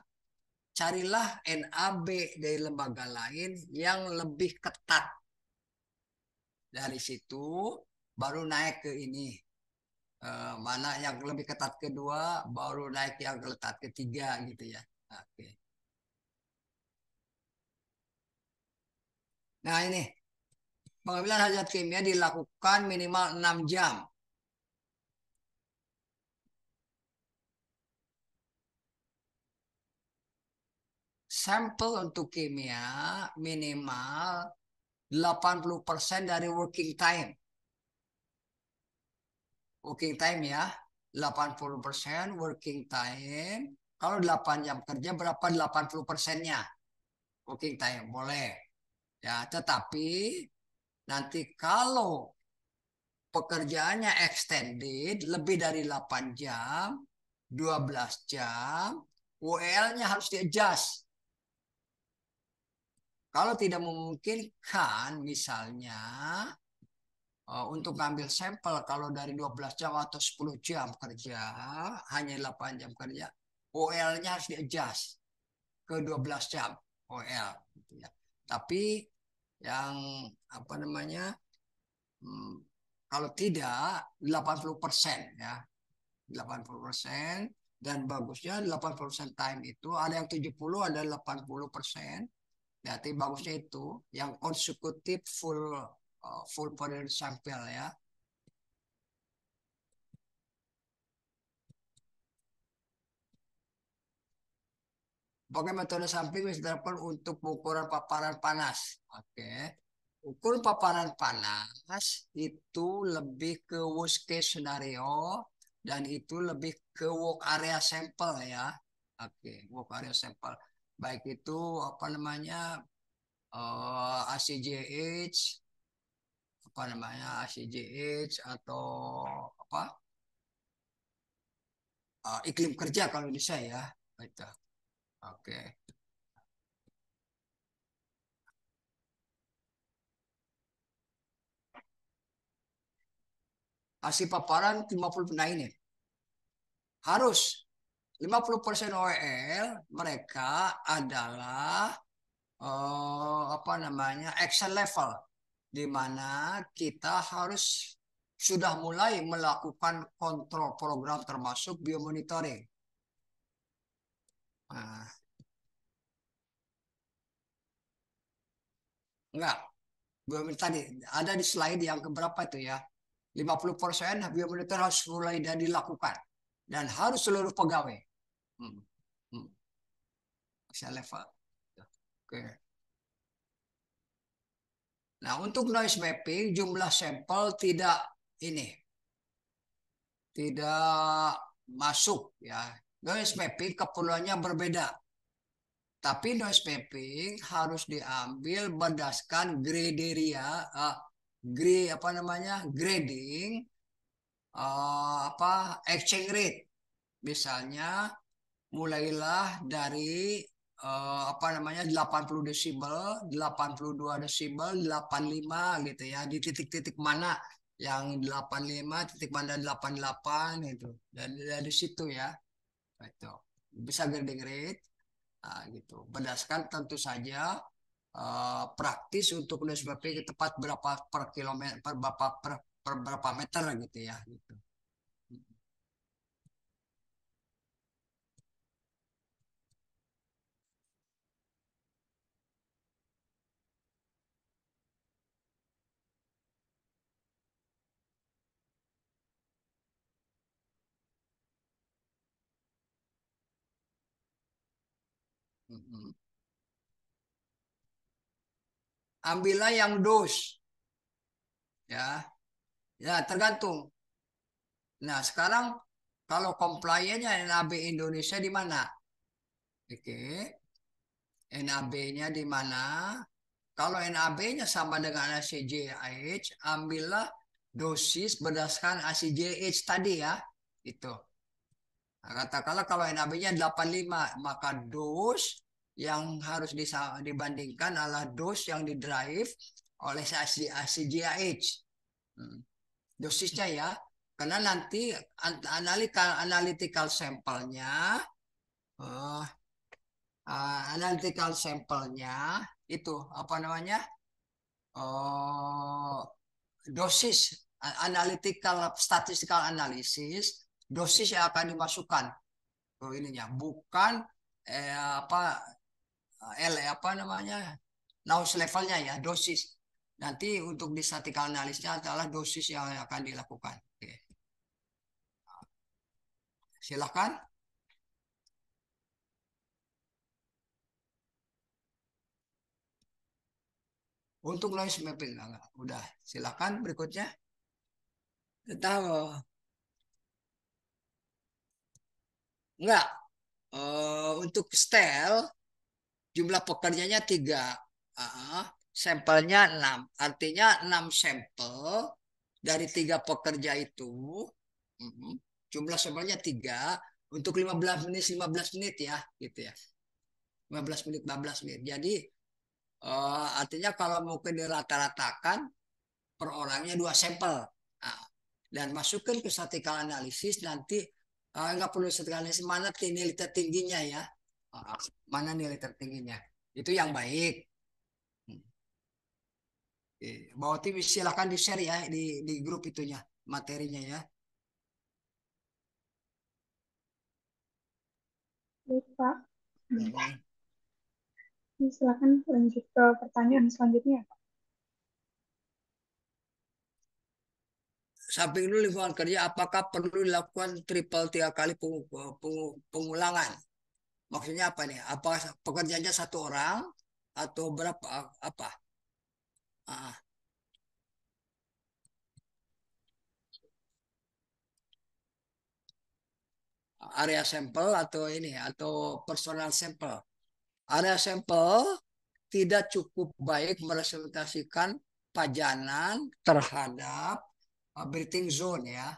carilah NAB dari lembaga lain yang lebih ketat. Dari situ baru naik ke ini. E, mana yang lebih ketat kedua, baru naik yang ketat ketiga gitu ya. Oke. Nah ini, pengambilan hajat kimia dilakukan minimal 6 jam sampel untuk kimia minimal 80% dari working time. Working time ya, 80% working time. Kalau 8 jam kerja berapa 80%-nya? Working time boleh. Ya, tetapi nanti kalau pekerjaannya extended lebih dari 8 jam, 12 jam, UL-nya harus di adjust kalau tidak memungkinkan misalnya eh, untuk ngambil sampel kalau dari 12 jam atau 10 jam kerja, hanya 8 jam kerja, OL-nya harus di-adjust ke 12 jam OL. Gitu ya. Tapi yang apa namanya, hmm, kalau tidak 80 persen ya, 80 persen dan bagusnya 80 persen time itu ada yang 70 ada 80 persen berarti bagusnya itu yang konsekutif full uh, full period sampel ya Pakai metode samping misalnya diterapkan untuk ukuran paparan panas. Oke. Ukur paparan panas itu lebih ke worst case scenario dan itu lebih ke work area sampel ya. Oke, work area sampel baik itu apa namanya uh, eh, ACJH apa namanya ACJH atau apa uh, iklim kerja kalau di saya ya itu oke okay. hasil paparan 50 nah ini harus 50% OL e mereka adalah uh, apa namanya action level di mana kita harus sudah mulai melakukan kontrol program termasuk biomonitoring. Nah. Enggak. Tadi ada di slide yang keberapa itu ya. 50% biomonitor harus mulai dan dilakukan. Dan harus seluruh pegawai. Hmm. Hmm. Bisa level. Oke. Nah, untuk noise mapping jumlah sampel tidak ini tidak masuk ya. Noise mapping keperluannya berbeda. Tapi noise mapping harus diambil berdasarkan graderia uh, eh, grade apa namanya? grading uh, apa exchange rate. Misalnya mulailah dari uh, apa namanya 80 desibel, 82 desibel, 85 gitu ya di titik-titik mana yang 85 titik mana 88 gitu dan dari situ ya nah, itu bisa gede-gede nah, gitu berdasarkan tentu saja uh, praktis untuk USBP tepat berapa per kilometer per berapa per, per berapa meter gitu ya gitu Ambillah yang dos. Ya. Ya, tergantung. Nah, sekarang kalau compliance-nya NAB Indonesia di mana? Oke. Okay. NAB-nya di mana? Kalau NAB-nya sama dengan ACJH, ambillah dosis berdasarkan ACJH tadi ya. Itu. Katakanlah kalau NAB-nya 85, maka dos yang harus dibandingkan adalah dos yang didrive oleh CGIH. Hmm. Dosisnya ya, karena nanti analytical, analytical sampelnya, uh, uh, analytical sampelnya itu apa namanya uh, dosis analytical statistical analysis dosis yang akan dimasukkan oh, ininya bukan eh, apa eh, L apa namanya naus levelnya ya dosis nanti untuk di statistical analisnya adalah dosis yang akan dilakukan Oke. silahkan untuk noise mapping udah silahkan berikutnya kita Enggak. Uh, untuk stel jumlah pekerjanya tiga. Uh, sampelnya enam. Artinya enam sampel dari tiga pekerja itu. Uh, jumlah sampelnya tiga. Untuk 15 menit, 15 menit ya. gitu ya. 15 menit, 15 menit. Jadi uh, artinya kalau mungkin dirata-ratakan per orangnya dua sampel. Uh, dan masukkan ke statistical analisis nanti Ah, nggak perlu sederhana mana nilai tertingginya ya ah, ah. mana nilai tertingginya itu yang baik hmm. bawa tim silahkan di share ya di di grup itunya materinya ya baik pak ya. silakan lanjut ke pertanyaan selanjutnya pak samping dulu lingkungan kerja apakah perlu dilakukan triple tiga kali pengulangan maksudnya apa nih apa pekerjaannya satu orang atau berapa apa ah. area sampel atau ini atau personal sampel area sampel tidak cukup baik merepresentasikan pajanan terhadap uh, zone ya.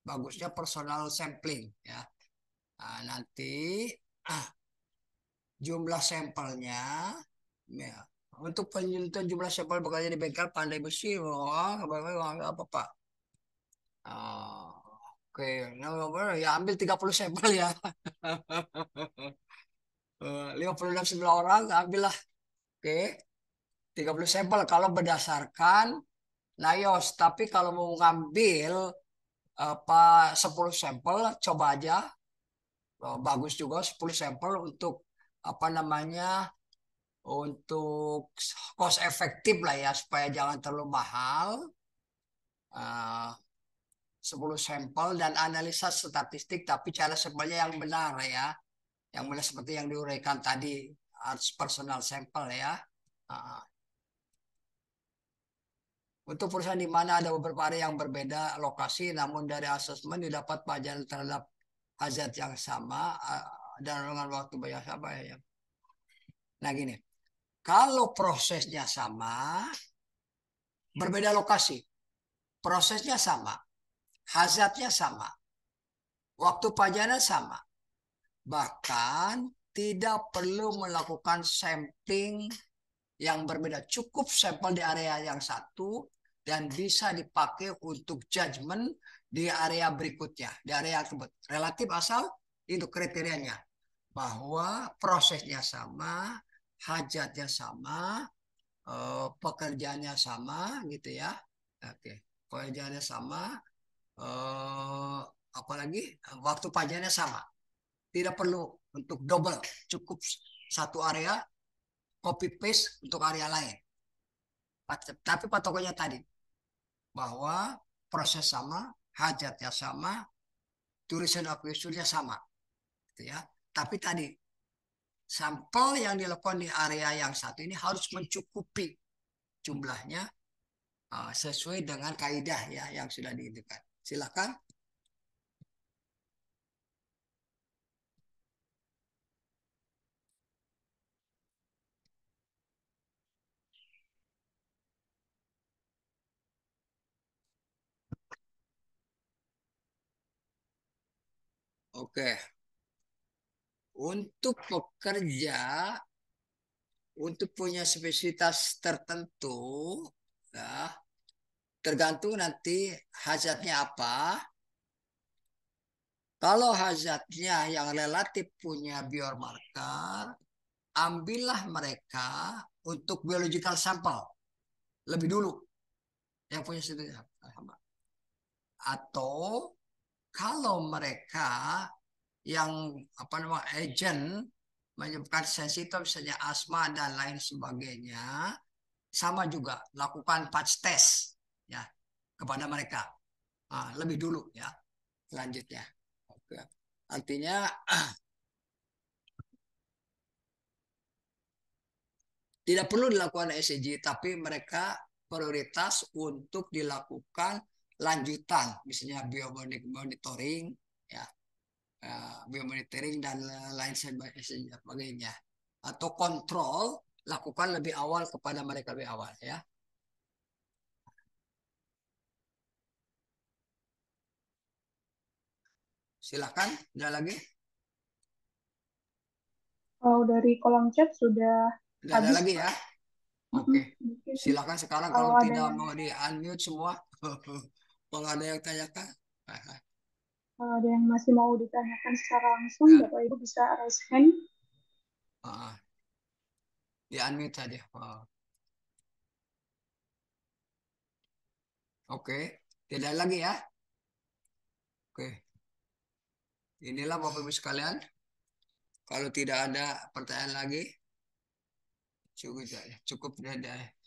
Bagusnya personal sampling ya. Nah, nanti ah, jumlah sampelnya ya, untuk penyuntut jumlah sampel bekerja di bengkel pandai besi wah apa pak oh, oke okay. Nah, no, ya ambil 30 sampel ya eh, lima puluh sembilan orang ambillah oke okay. 30 sampel kalau berdasarkan Nah, Yos, tapi kalau mau ngambil apa 10 sampel coba aja oh, bagus juga 10 sampel untuk apa namanya untuk cost efektif lah ya supaya jangan terlalu mahal ah, uh, 10 sampel dan analisa statistik tapi cara sampelnya yang benar ya yang benar seperti yang diuraikan tadi harus personal sampel ya uh, untuk perusahaan di mana ada beberapa area yang berbeda lokasi, namun dari asesmen didapat pajak terhadap hazard yang sama eh, dan dengan waktu bayar sama ya, ya. Nah gini, kalau prosesnya sama, berbeda lokasi, prosesnya sama, hazardnya sama, waktu pajanan sama, bahkan tidak perlu melakukan sampling yang berbeda. Cukup sampel di area yang satu, dan bisa dipakai untuk judgement di area berikutnya, di area tersebut relatif asal itu kriterianya bahwa prosesnya sama, hajatnya sama, eh, pekerjaannya sama gitu ya. Oke, pekerjaannya sama, eh, apalagi waktu panjangnya sama. Tidak perlu untuk double, cukup satu area copy paste untuk area lain. Tapi patokannya tadi bahwa proses sama, hajatnya sama, duration of sama. Gitu ya. Tapi tadi sampel yang dilakukan di area yang satu ini harus mencukupi jumlahnya uh, sesuai dengan kaidah ya yang sudah ditentukan. Silakan Oke. Untuk pekerja untuk punya spesialitas tertentu ya, tergantung nanti hajatnya apa. Kalau hajatnya yang relatif punya biomarker, ambillah mereka untuk biological sampel lebih dulu yang punya sendiri atau kalau mereka yang apa namanya agent menyebabkan sensitif misalnya asma dan lain sebagainya sama juga lakukan patch test ya kepada mereka nah, lebih dulu ya selanjutnya artinya tidak perlu dilakukan ECG tapi mereka prioritas untuk dilakukan lanjutan misalnya biomonitoring ya, ya biomonitoring dan lain sebagainya atau kontrol lakukan lebih awal kepada mereka lebih awal ya silakan ada lagi kalau oh, dari kolom chat sudah tidak ada lagi ya Oke, okay. silakan sekarang kalau, kalau tidak ada... mau di unmute semua. Kalau ada yang tanyakan. Aha. Kalau ada yang masih mau ditanyakan secara langsung, ya. Bapak Ibu bisa raise hand. Ah. ah. Di unmute saja. Ah. Oke, tidak lagi ya. Oke. Inilah Bapak Ibu sekalian. Kalau tidak ada pertanyaan lagi, cukup saja cukup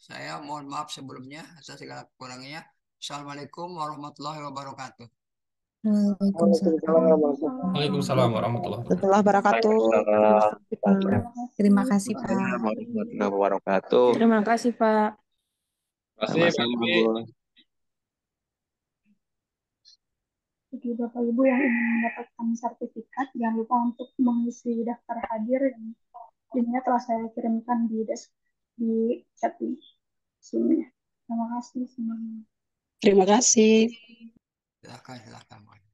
saya mohon maaf sebelumnya atas segala kurangnya Assalamualaikum warahmatullahi wabarakatuh. Waalaikumsalam. Waalaikumsalam warahmatullahi wabarakatuh. Terima kasih Pak. Warahmatullahi wabarakatuh. Terima kasih Pak. Terima kasih Pak. Bagi Bapak Ibu yang ingin mendapatkan sertifikat, jangan lupa untuk mengisi daftar hadir yang linknya telah saya kirimkan di desk, di chat di sini. Terima kasih semuanya. Terima kasih. Silakan, silakan.